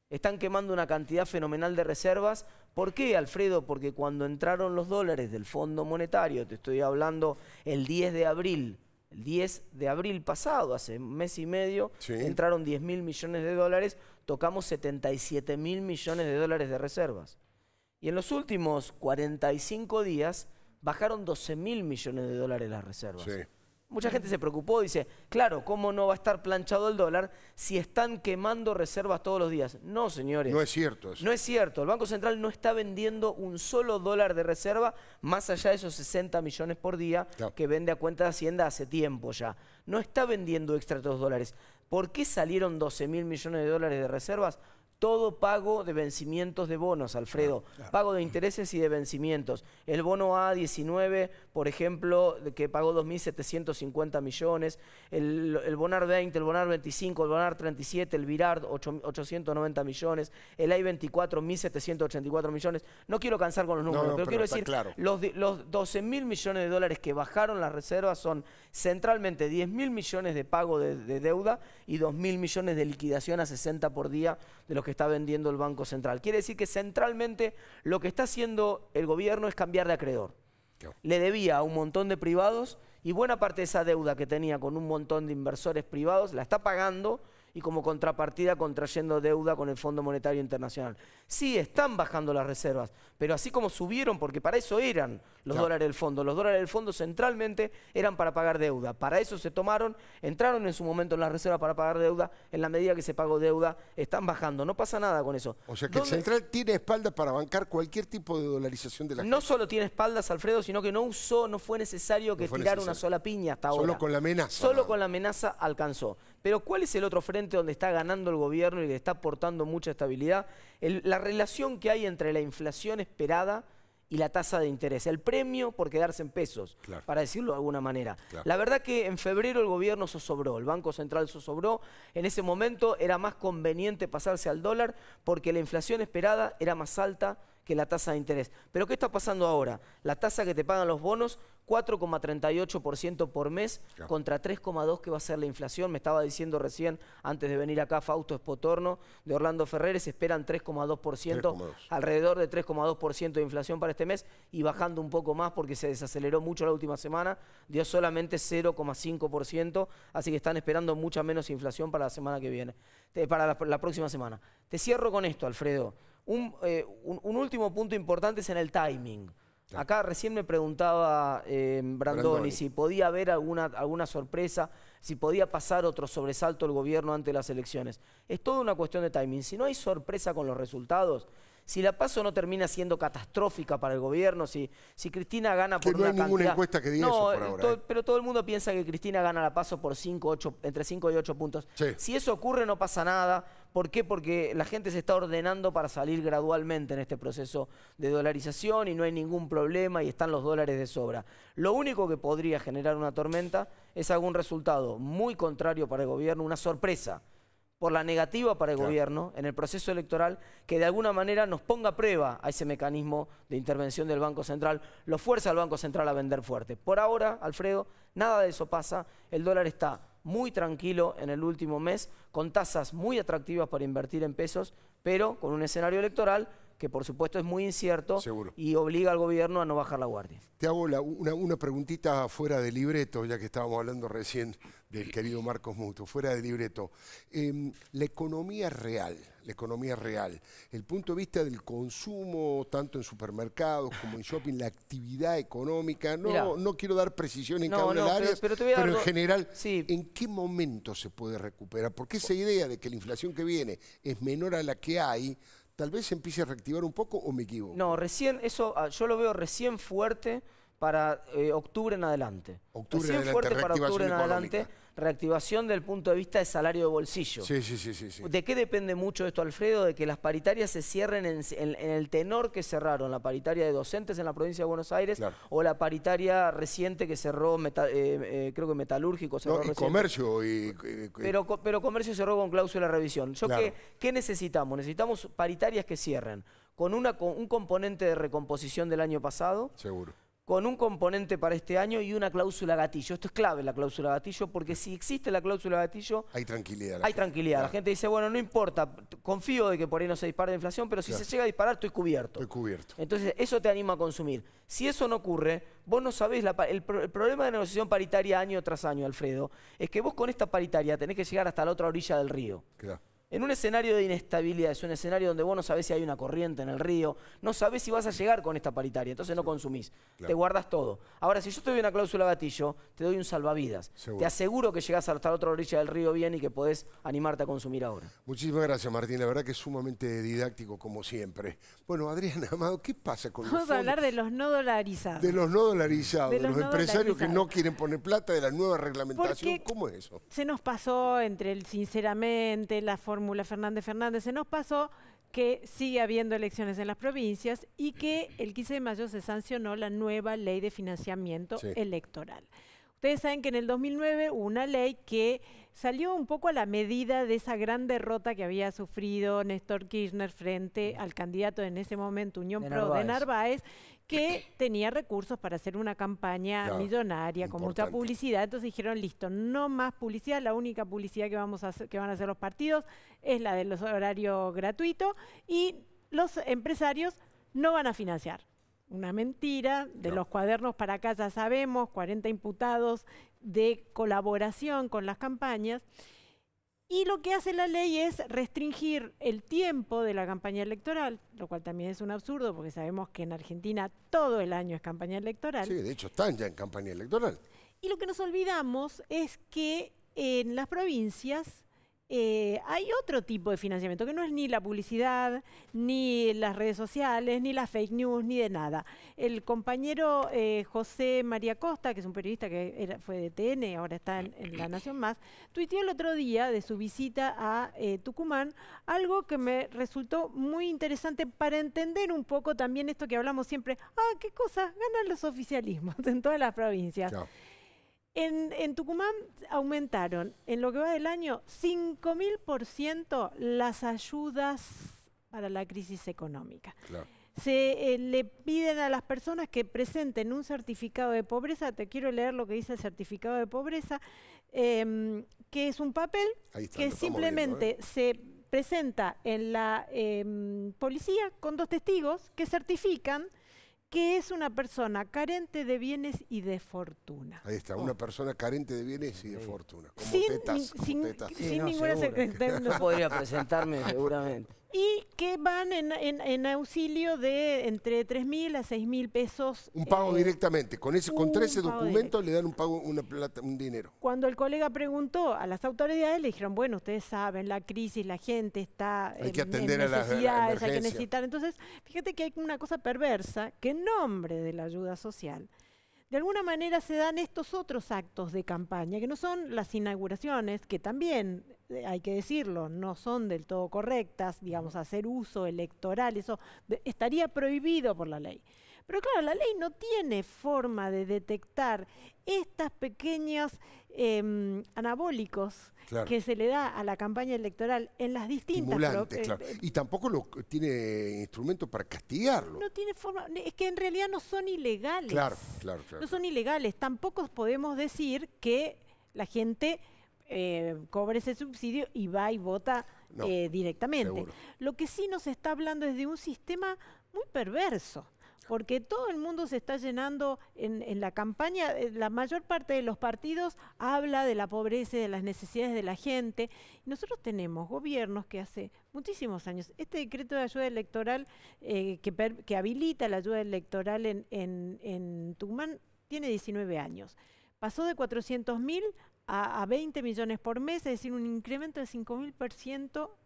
Están quemando una cantidad fenomenal de reservas. ¿Por qué, Alfredo? Porque cuando entraron los dólares del Fondo Monetario, te estoy hablando el 10 de abril, el 10 de abril pasado, hace un mes y medio, entraron 10 mil millones de dólares, tocamos 77 mil millones de dólares de reservas. Y en los últimos 45 días bajaron 12 mil millones de dólares las reservas. Sí. Mucha gente se preocupó, dice, claro, ¿cómo no va a estar planchado el dólar si están quemando reservas todos los días? No, señores. No es cierto No es cierto. El Banco Central no está vendiendo un solo dólar de reserva más allá de esos 60 millones por día que vende a cuenta de Hacienda hace tiempo ya. No está vendiendo extra todos dólares. ¿Por qué salieron 12 mil millones de dólares de reservas? todo pago de vencimientos de bonos, Alfredo. Ah, pago de intereses y de vencimientos. El bono A19, por ejemplo, que pagó 2.750 millones. El, Bonar 20, el Bonar 25, el Bonar 37, el Virard 890 millones. El AI24, 1.784 millones. No quiero cansar con los números, pero, quiero decir, los, los 12.000 millones de dólares que bajaron las reservas son centralmente 10.000 millones de pago de, deuda y 2.000 millones de liquidación a 60 por día de los que está vendiendo el Banco Central. Quiere decir que centralmente lo que está haciendo el gobierno es cambiar de acreedor. Le debía a un montón de privados y buena parte de esa deuda que tenía con un montón de inversores privados la está pagando y como contrapartida contrayendo deuda con el Fondo Monetario Internacional. Sí, están bajando las reservas, pero así como subieron, porque para eso eran los dólares del fondo, los dólares del fondo centralmente eran para pagar deuda, para eso se tomaron, entraron en su momento en las reservas para pagar deuda, en la medida que se pagó deuda, están bajando, no pasa nada con eso. O sea que el central tiene espaldas para bancar cualquier tipo de dolarización de la No solo tiene espaldas, Alfredo, sino que no usó, no fue necesario que tirara una sola piña hasta ahora. Solo con la amenaza. Solo con la amenaza alcanzó. Pero ¿cuál es el otro frente donde está ganando el gobierno y le está aportando mucha estabilidad? la relación que hay entre la inflación esperada y la tasa de interés, el premio por quedarse en pesos, para decirlo de alguna manera. La verdad que en febrero el gobierno sobró, el Banco Central sobró, en ese momento era más conveniente pasarse al dólar porque la inflación esperada era más alta que la tasa de interés. Pero ¿qué está pasando ahora? La tasa que te pagan los bonos, 4,38% por mes contra 3,2% que va a ser la inflación. Me estaba diciendo recién, antes de venir acá, Fausto Espotorno de Orlando Ferreres, esperan 3,2%, alrededor de 3,2% de inflación para este mes y bajando un poco más porque se desaceleró mucho la última semana, dio solamente 0,5%, así que están esperando mucha menos inflación para la semana que viene, eh, para la próxima semana. Te cierro con esto, Alfredo. Eh, un, último punto importante es en el timing. Acá recién me preguntaba eh, Brandoni, si podía haber alguna, alguna sorpresa, si podía pasar otro sobresalto el gobierno ante las elecciones. Es toda una cuestión de timing. Si no hay sorpresa con los resultados, si la paso no termina siendo catastrófica para el gobierno, si, Cristina gana que por no una hay ninguna encuesta que diga eso ¿eh? pero todo el mundo piensa que Cristina gana la paso por 5, entre 5 y 8 puntos. Si eso ocurre no pasa nada, ¿Por qué? Porque la gente se está ordenando para salir gradualmente en este proceso de dolarización y no hay ningún problema y están los dólares de sobra. Lo único que podría generar una tormenta es algún resultado muy contrario para el gobierno, una sorpresa por la negativa para el gobierno en el proceso electoral que de alguna manera nos ponga a prueba a ese mecanismo de intervención del Banco Central, lo fuerza al Banco Central a vender fuerte. Por ahora, Alfredo, nada de eso pasa, el dólar está muy tranquilo en el último mes, con tasas muy atractivas para invertir en pesos, pero con un escenario electoral que por supuesto es muy incierto y obliga al gobierno a no bajar la guardia. Te hago una, preguntita fuera de libreto, ya que estábamos hablando recién del querido Marcos Muto, fuera de libreto. Em, la economía real, la economía real, el punto de vista del consumo, tanto en supermercados como en shopping, la actividad económica, no, no quiero dar precisión en cada una áreas, pero, en general, ¿en qué momento se puede recuperar? Porque esa idea de que la inflación que viene es menor a la que hay, tal vez empiece a reactivar un poco o me equivoco. No, recién, eso ah, yo lo veo recién fuerte para eh, octubre en adelante. recién fuerte para octubre en adelante reactivación del punto de vista de salario de bolsillo. Sí, sí, sí. ¿De qué depende mucho esto, Alfredo? De que las paritarias se cierren en, el tenor que cerraron, la paritaria de docentes en la provincia de Buenos Aires o la paritaria reciente que cerró, eh, eh, creo que metalúrgico. Cerró y comercio. pero, pero comercio cerró con cláusula de revisión. Yo claro. que, ¿Qué necesitamos? Necesitamos paritarias que cierren con, una, con un componente de recomposición del año pasado. Seguro con un componente para este año y una cláusula gatillo. Esto es clave, la cláusula gatillo, porque si existe la cláusula gatillo... Hay tranquilidad. Hay tranquilidad. La gente dice, bueno, no importa, confío de que por ahí no se dispare la inflación, pero si se llega a disparar, estoy cubierto. Estoy cubierto. Entonces, eso te anima a consumir. Si eso no ocurre, vos no sabés, el, problema de la negociación paritaria año tras año, Alfredo, es que vos con esta paritaria tenés que llegar hasta la otra orilla del río. Claro. En un escenario de inestabilidad, es un escenario donde vos no sabés si hay una corriente en el río, no sabés si vas a llegar con esta paritaria, entonces no consumís, te guardas todo. Ahora, si yo te doy una cláusula gatillo, te doy un salvavidas. Te aseguro que llegás hasta la otra orilla del río bien y que podés animarte a consumir ahora. Muchísimas gracias, Martín. La verdad que es sumamente didáctico, como siempre. Bueno, Adrián, Amado, ¿qué pasa con *laughs* Vamos a hablar de los no dolarizados. De los no dolarizados, de, los, empresarios que no quieren poner plata, de la nueva reglamentación. ¿Cómo es eso? Se nos pasó entre el sinceramente, la forma fórmula Fernández Fernández, se nos pasó que sigue habiendo elecciones en las provincias y que el 15 de mayo se sancionó la nueva ley de financiamiento electoral. Ustedes saben que en el 2009 hubo una ley que salió un poco a la medida de esa gran derrota que había sufrido Néstor Kirchner frente mm. al candidato en ese momento Unión Pro de Narváez que tenía recursos para hacer una campaña millonaria con mucha publicidad. Entonces dijeron, listo, no más publicidad, la única publicidad que, vamos a que van a hacer los partidos es la de los horarios y los empresarios no van a financiar. Una mentira, de los cuadernos para acá ya sabemos, 40 imputados de colaboración con las campañas. Y lo que hace la ley es restringir el tiempo de la campaña electoral, lo cual también es un absurdo porque sabemos que en Argentina todo el año es campaña electoral. Sí, de hecho están ya en campaña electoral. Y lo que nos olvidamos es que en las provincias eh, hay otro tipo de financiamiento que no es ni la publicidad, ni las redes sociales, ni las fake news, ni de nada. El compañero eh, José María Costa, que es un periodista que fue de TN, ahora está en, La Nación Más, tuiteó el otro día de su visita a eh, Tucumán algo que me resultó muy interesante para entender un poco también esto que hablamos siempre, ah, qué cosa, ganan los oficialismos *laughs* en todas las provincias. En, Tucumán aumentaron en lo que va del año 5.000% las ayudas para la crisis económica. Se eh, le piden a las personas que presenten un certificado de pobreza, te quiero leer lo que dice el certificado de pobreza, em, que es un papel que simplemente ¿eh? se presenta en la em, policía con dos testigos que certifican que es una persona carente de bienes y de fortuna. Ahí está, una oh. persona carente de bienes y de fortuna. Como sin, tetas, como sin, tetas. sin ninguna secretaria. No podría presentarme seguramente y que van en, auxilio de entre 3 mil a 6 mil pesos. Un pago eh, directamente, con, ese, con 13 documentos le dan un pago, una plata, un dinero. Cuando el colega preguntó a las autoridades, le dijeron, bueno, ustedes saben, la crisis, la gente está que en, atender a hay que necesitar. Entonces, fíjate que hay una cosa perversa que en nombre de la ayuda social de alguna manera se dan estos otros actos de campaña, que no son las inauguraciones, que también, eh, hay que decirlo, no son del todo correctas, digamos, hacer uso electoral, eso estaría prohibido por la ley. Pero claro, la ley no tiene forma de detectar estos pequeños em, anabólicos que se le da a la campaña electoral en las distintas... Eh, eh, y tampoco lo, tiene instrumento para castigarlo. No tiene forma, es que en realidad no son ilegales. Claro, claro, claro. No son ilegales, tampoco podemos decir que la gente... Eh, cobre ese subsidio y va y vota directamente. Lo que sí nos está hablando es de un sistema muy perverso porque todo el mundo se está llenando en, la campaña, eh, la mayor parte de los partidos habla de la pobreza y de las necesidades de la gente. Nosotros tenemos gobiernos que hace muchísimos años, este decreto de ayuda electoral eh, que, habilita la ayuda electoral en, Tucumán tiene 19 años. Pasó de 400 mil a 20 millones por mes, es decir, un incremento del ciento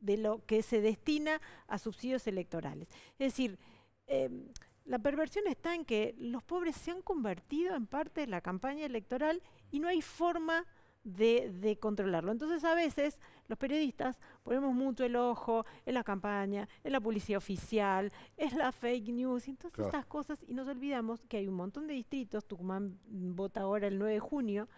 de lo que se destina a subsidios electorales. Es decir, em, la perversión está en que los pobres se han convertido en parte de la campaña electoral y no hay forma de, controlarlo. Entonces a veces los periodistas ponemos mucho el ojo en la campaña, en la policía oficial, en la fake news, y entonces estas cosas y nos olvidamos que hay un montón de distritos, Tucumán vota ahora el 9 de junio,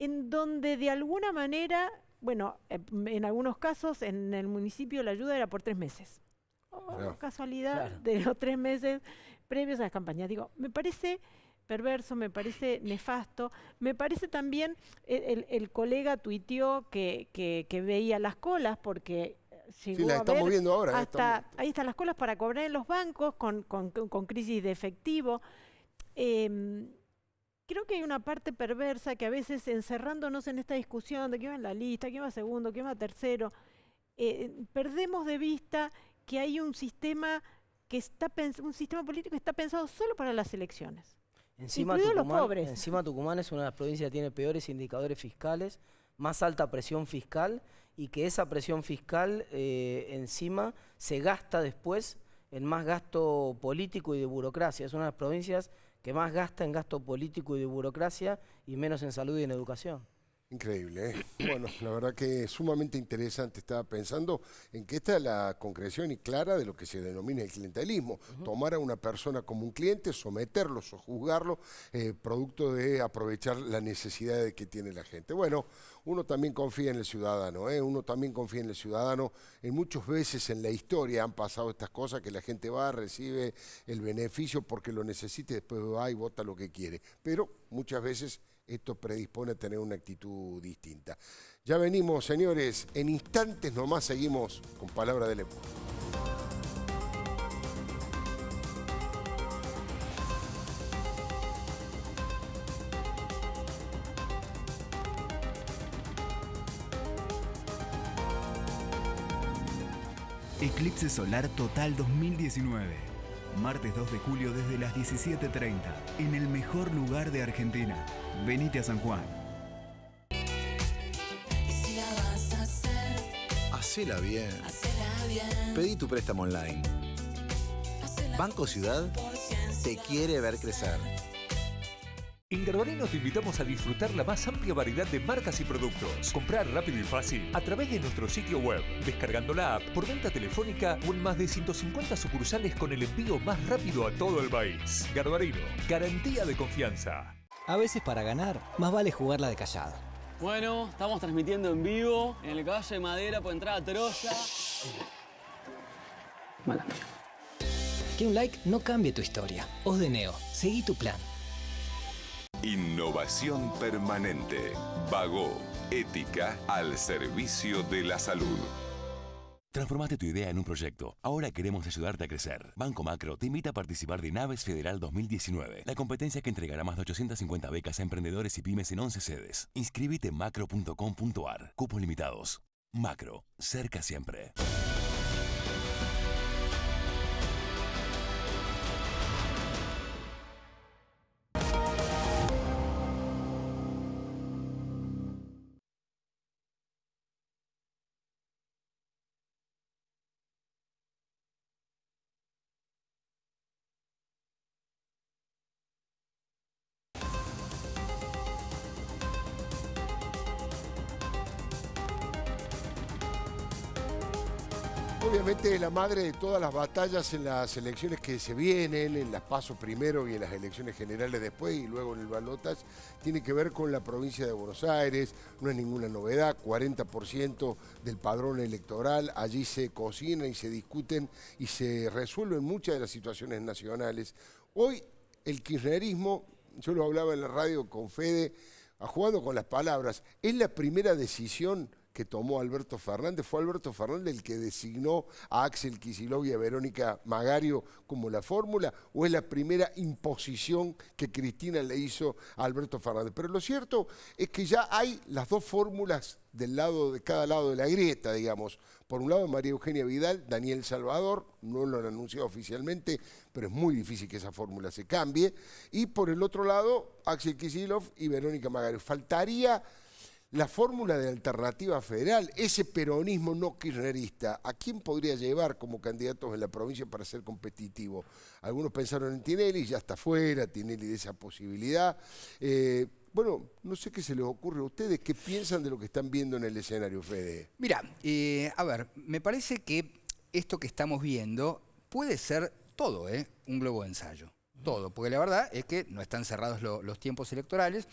en donde de alguna manera, bueno, eh, en algunos casos en el municipio la ayuda era por tres meses casualidad, de los tres meses previos a las campaña. Digo, me parece perverso, me parece nefasto, me parece también, eh, el, colega tuiteó que, veía las colas porque eh, Llegó sí, la estamos viendo ahora. Ahí están las colas para cobrar en los bancos con, crisis de efectivo. Em, creo que hay una parte perversa que a veces encerrándonos en esta discusión de quién va en la lista, quién va segundo, quién va tercero, eh, perdemos de vista que hay un sistema que está un sistema político que está pensado solo para las elecciones. Encima Tucumán, los pobres. Encima Tucumán es una de las provincias que tiene peores indicadores fiscales, más alta presión fiscal y que esa presión fiscal eh, encima se gasta después en más gasto político y de burocracia. Es una de las provincias que más gasta en gasto político y de burocracia y menos en salud y en educación. Increíble, ¿eh? Bueno, la verdad que es sumamente interesante. Estaba pensando en que esta es la concreción y clara de lo que se denomina el clientelismo. Tomar a una persona como un cliente, someterlo, sojuzgarlo, eh, producto de aprovechar la necesidad que tiene la gente. Bueno, uno también confía en el ciudadano, ¿eh? Uno también confía en el ciudadano. En muchas veces en la historia han pasado estas cosas que la gente va, recibe el beneficio porque lo necesita y después va y vota lo que quiere. Pero muchas veces esto predispone a tener una actitud distinta. Ya venimos, señores, en instantes nomás seguimos con Palabra del Emo. Eclipse solar total 2019 Martes 2 de julio desde las 17.30, en el mejor lugar de Argentina. Venite a San Juan. Hacela bien. bien. Pedí tu préstamo online. Banco Ciudad te quiere ver crecer. En Garbarino te invitamos a disfrutar la más amplia variedad de marcas y productos. Comprar rápido y fácil a través de nuestro sitio web, descargando la app por venta telefónica o en más de 150 sucursales con el envío más rápido a todo el país. Garbarino, garantía de confianza. A veces para ganar, más vale jugarla de callado. Bueno, estamos transmitiendo en vivo en el caballo de madera por entrada Troya. Que un like no cambie tu historia. Os de Neo, seguí tu plan. Innovación permanente. Vago. Ética al servicio de la salud. Transformaste tu idea en un proyecto. Ahora queremos ayudarte a crecer. Banco Macro te invita a participar de Naves Federal 2019, la competencia que entregará más de 850 becas a emprendedores y pymes en 11 sedes. Inscríbete macro.com.ar. Cupos limitados. Macro, cerca siempre. madre de todas las batallas en las elecciones que se vienen, en las pasos primero y en las elecciones generales después y luego en el balotas tiene que ver con la provincia de Buenos Aires, no es ninguna novedad, 40% del padrón electoral, allí se cocina y se discuten y se resuelven muchas de las situaciones nacionales. Hoy el kirchnerismo, yo lo hablaba en la radio con Fede, jugando con las palabras, es la primera decisión que tomó Alberto Fernández. Fue Alberto Fernández el que designó a Axel Kicillof y a Verónica Magario como la fórmula, o es la primera imposición que Cristina le hizo a Alberto Fernández. Pero lo cierto es que ya hay las dos fórmulas del lado de cada lado de la grieta, digamos. Por un lado, María Eugenia Vidal, Daniel Salvador, no lo han anunciado oficialmente, pero es muy difícil que esa fórmula se cambie. Y por el otro lado, Axel Kisilov y Verónica Magario. Faltaría la fórmula de alternativa federal, ese peronismo no kirchnerista, ¿a quién podría llevar como candidatos en la provincia para ser competitivo? Algunos pensaron en Tinelli, ya está fuera, Tinelli de esa posibilidad. Eh, bueno, no sé qué se les ocurre a ustedes, qué piensan de lo que están viendo en el escenario, Fede. Mira, eh, a ver, me parece que esto que estamos viendo puede ser todo, ¿eh? Un globo de ensayo. Todo, porque la verdad es que no están cerrados los tiempos electorales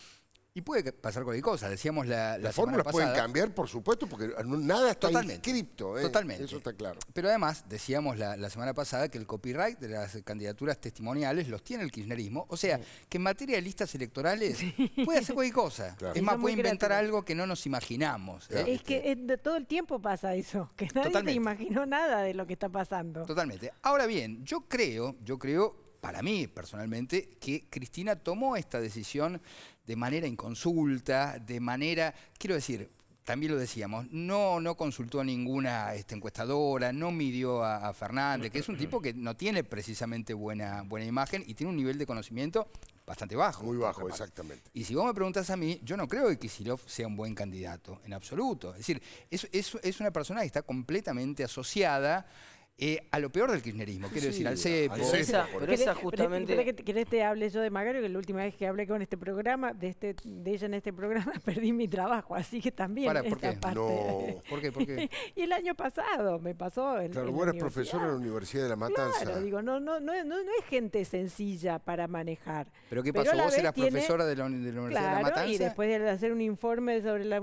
y puede pasar cualquier cosa, decíamos la, la Las fórmulas pueden cambiar, por supuesto, porque nada está totalmente, inscripto. ¿eh? Totalmente. Eso está claro. Pero además, decíamos la, semana pasada que el copyright de las candidaturas testimoniales los tiene el kirchnerismo. O sea, que en materia de listas electorales puede hacer cualquier cosa. *laughs* Es más, puede inventar algo que no nos imaginamos. ¿eh? Es que de todo el tiempo pasa eso, que nadie imaginó nada de lo que está pasando. Totalmente. Ahora bien, yo creo, yo creo para mí personalmente, que Cristina tomó esta decisión de manera inconsulta, de manera, quiero decir, también lo decíamos, no, no consultó a ninguna este, encuestadora, no midió a, Fernández, que es un tipo que no tiene precisamente buena, buena imagen y tiene un nivel de conocimiento bastante bajo. Muy bajo, exactamente. Y si vos me preguntas a mí, yo no creo que Kisilov sea un buen candidato, en absoluto. Es decir, es, es una persona que está completamente asociada eh, a lo peor del kirchnerismo, quiero decir, al CEPO. esa, justamente... ¿Querés, que te hable yo de Magario? Que la última vez que hablé con este programa, de, este, de ella en este programa, *laughs* perdí mi trabajo, así que también... ¿Por *laughs* y el año pasado me pasó... El, claro, vos eres profesor en la Universidad de La Matanza. digo, no, es gente sencilla para manejar. ¿Pero qué pasó? ¿Vos eras profesora de la, Universidad de La Matanza? y después de hacer un informe sobre la,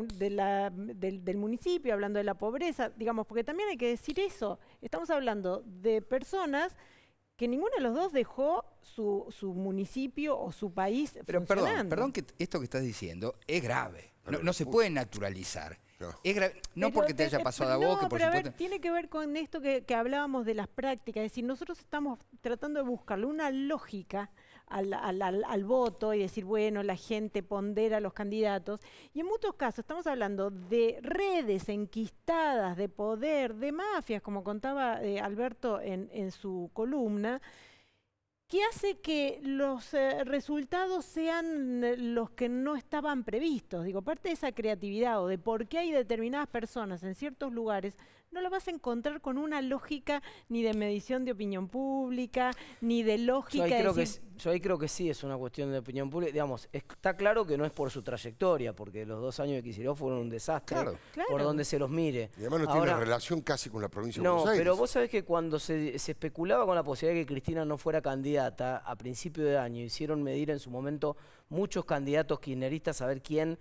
del, municipio, hablando de la pobreza, digamos, porque también hay que decir eso. Estamos hablando hablando de personas que ninguno de los dos dejó su, su municipio o su país Pero perdón, perdón que esto que estás diciendo es grave. No, se puede naturalizar. No, porque te haya pasado a vos, no, que pero a ver, tiene que ver con esto que, que hablábamos de las prácticas. Es decir, nosotros estamos tratando de buscarle una lógica al, voto y decir, bueno, la gente pondera a los candidatos. Y en muchos casos estamos hablando de redes enquistadas de poder, de mafias, como contaba eh, Alberto en, su columna que hace que los eh, resultados sean eh, los que no estaban previstos. Digo, parte de esa creatividad o de por qué hay determinadas personas en ciertos lugares no lo vas a encontrar con una lógica ni de medición de opinión pública, ni de lógica. Yo ahí, creo, que, yo creo que sí es una cuestión de opinión pública. Digamos, está claro que no es por su trayectoria, porque los dos años de Quisiró fueron un desastre por donde se los mire. Y además no tiene relación casi con la provincia de Buenos Aires. pero vos sabés que cuando se, se especulaba con la posibilidad de que Cristina no fuera candidata a principio de año, hicieron medir en su momento muchos candidatos kirchneristas a ver quién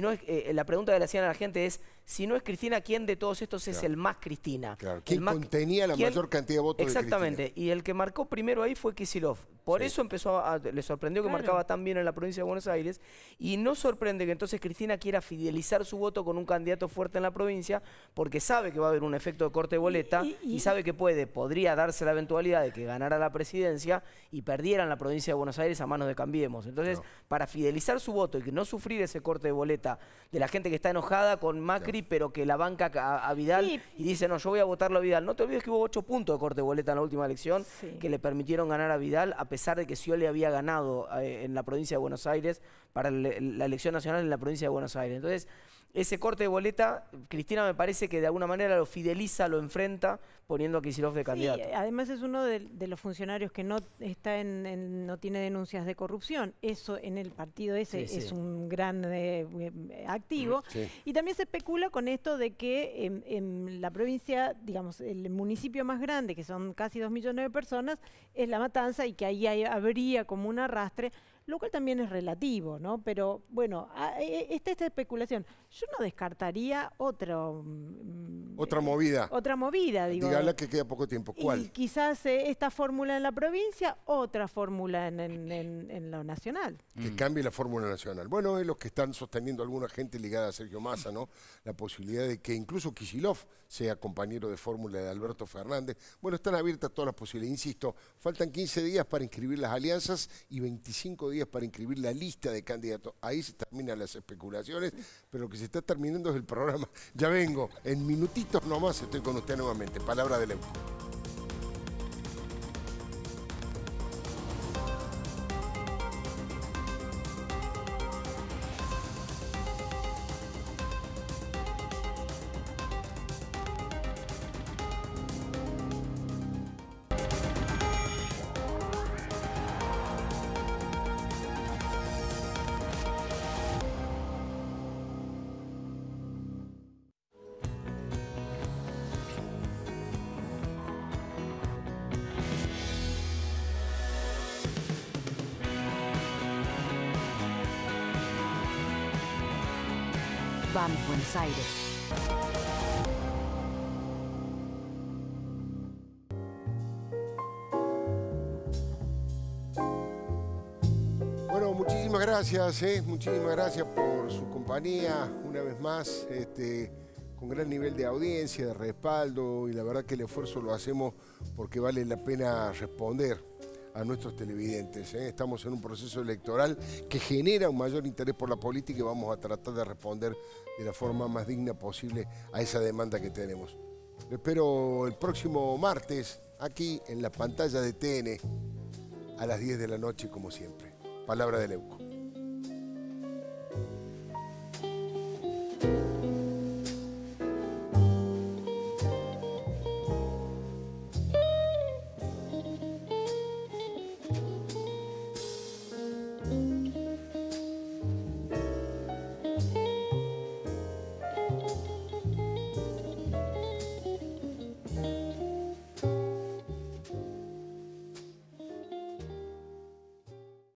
no es, eh, la pregunta que le hacían a la gente es, si no es Cristina, ¿quién de todos estos es el más Cristina? Claro. ¿Quién tenía la mayor cantidad de votos Exactamente, y el que marcó primero ahí fue Kisilov. Por eso empezó a, le sorprendió que marcaba tan bien en la provincia de Buenos Aires y no sorprende que entonces Cristina quiera fidelizar su voto con un candidato fuerte en la provincia porque sabe que va a haber un efecto de corte de boleta y, sabe que puede, podría darse la eventualidad de que ganara la presidencia y perdieran la provincia de Buenos Aires a manos de Cambiemos. Entonces, para fidelizar su voto y que no sufrir ese corte de boleta, de la gente que está enojada con Macri, pero que la banca a, Vidal y dice, no, yo voy a votarlo a Vidal. No te olvides que hubo ocho puntos de corte de boleta en la última elección que le permitieron ganar a Vidal, a pesar de que le había ganado eh, en la provincia de Buenos Aires para la elección nacional en la provincia de Buenos Aires. Entonces, ese corte de boleta, Cristina me parece que de alguna manera lo fideliza, lo enfrenta, poniendo a Kicillof de candidato. además es uno de, los funcionarios que no está en, no tiene denuncias de corrupción. Eso en el partido ese es un gran eh, activo. Mm, y también se especula con esto de que en, la provincia, digamos, el municipio más grande, que son casi dos millones de personas, es La Matanza y que ahí habría como un arrastre lo cual también es relativo, ¿no? Pero bueno, e, e, está esta especulación. Yo no descartaría mm, otra Otra eh, movida. Otra movida, digo. que queda poco tiempo. ¿Cuál? Y quizás eh, esta fórmula en la provincia, otra fórmula en, en, lo nacional. Que mm. cambie la fórmula nacional. Bueno, es lo que están sosteniendo alguna gente ligada a Sergio Massa, ¿no? La posibilidad de que incluso Kisilov sea compañero de fórmula de Alberto Fernández. Bueno, están abiertas todas las posibilidades. Insisto, faltan 15 días para inscribir las alianzas y 25 días para inscribir la lista de candidatos. Ahí se terminan las especulaciones, pero lo que se está terminando es el programa. Ya vengo, en minutitos nomás estoy con usted nuevamente. Palabra del Leuco. gracias, muchísimas gracias por su compañía. Una vez más, este, con gran nivel de audiencia, de respaldo, y la verdad que el esfuerzo lo hacemos porque vale la pena responder a nuestros televidentes. ¿eh? Estamos en un proceso electoral que genera un mayor interés por la política y vamos a tratar de responder de la forma más digna posible a esa demanda que tenemos. Lo espero el próximo martes aquí en la pantalla de TN a las 10 de la noche como siempre. Palabra de Leuco.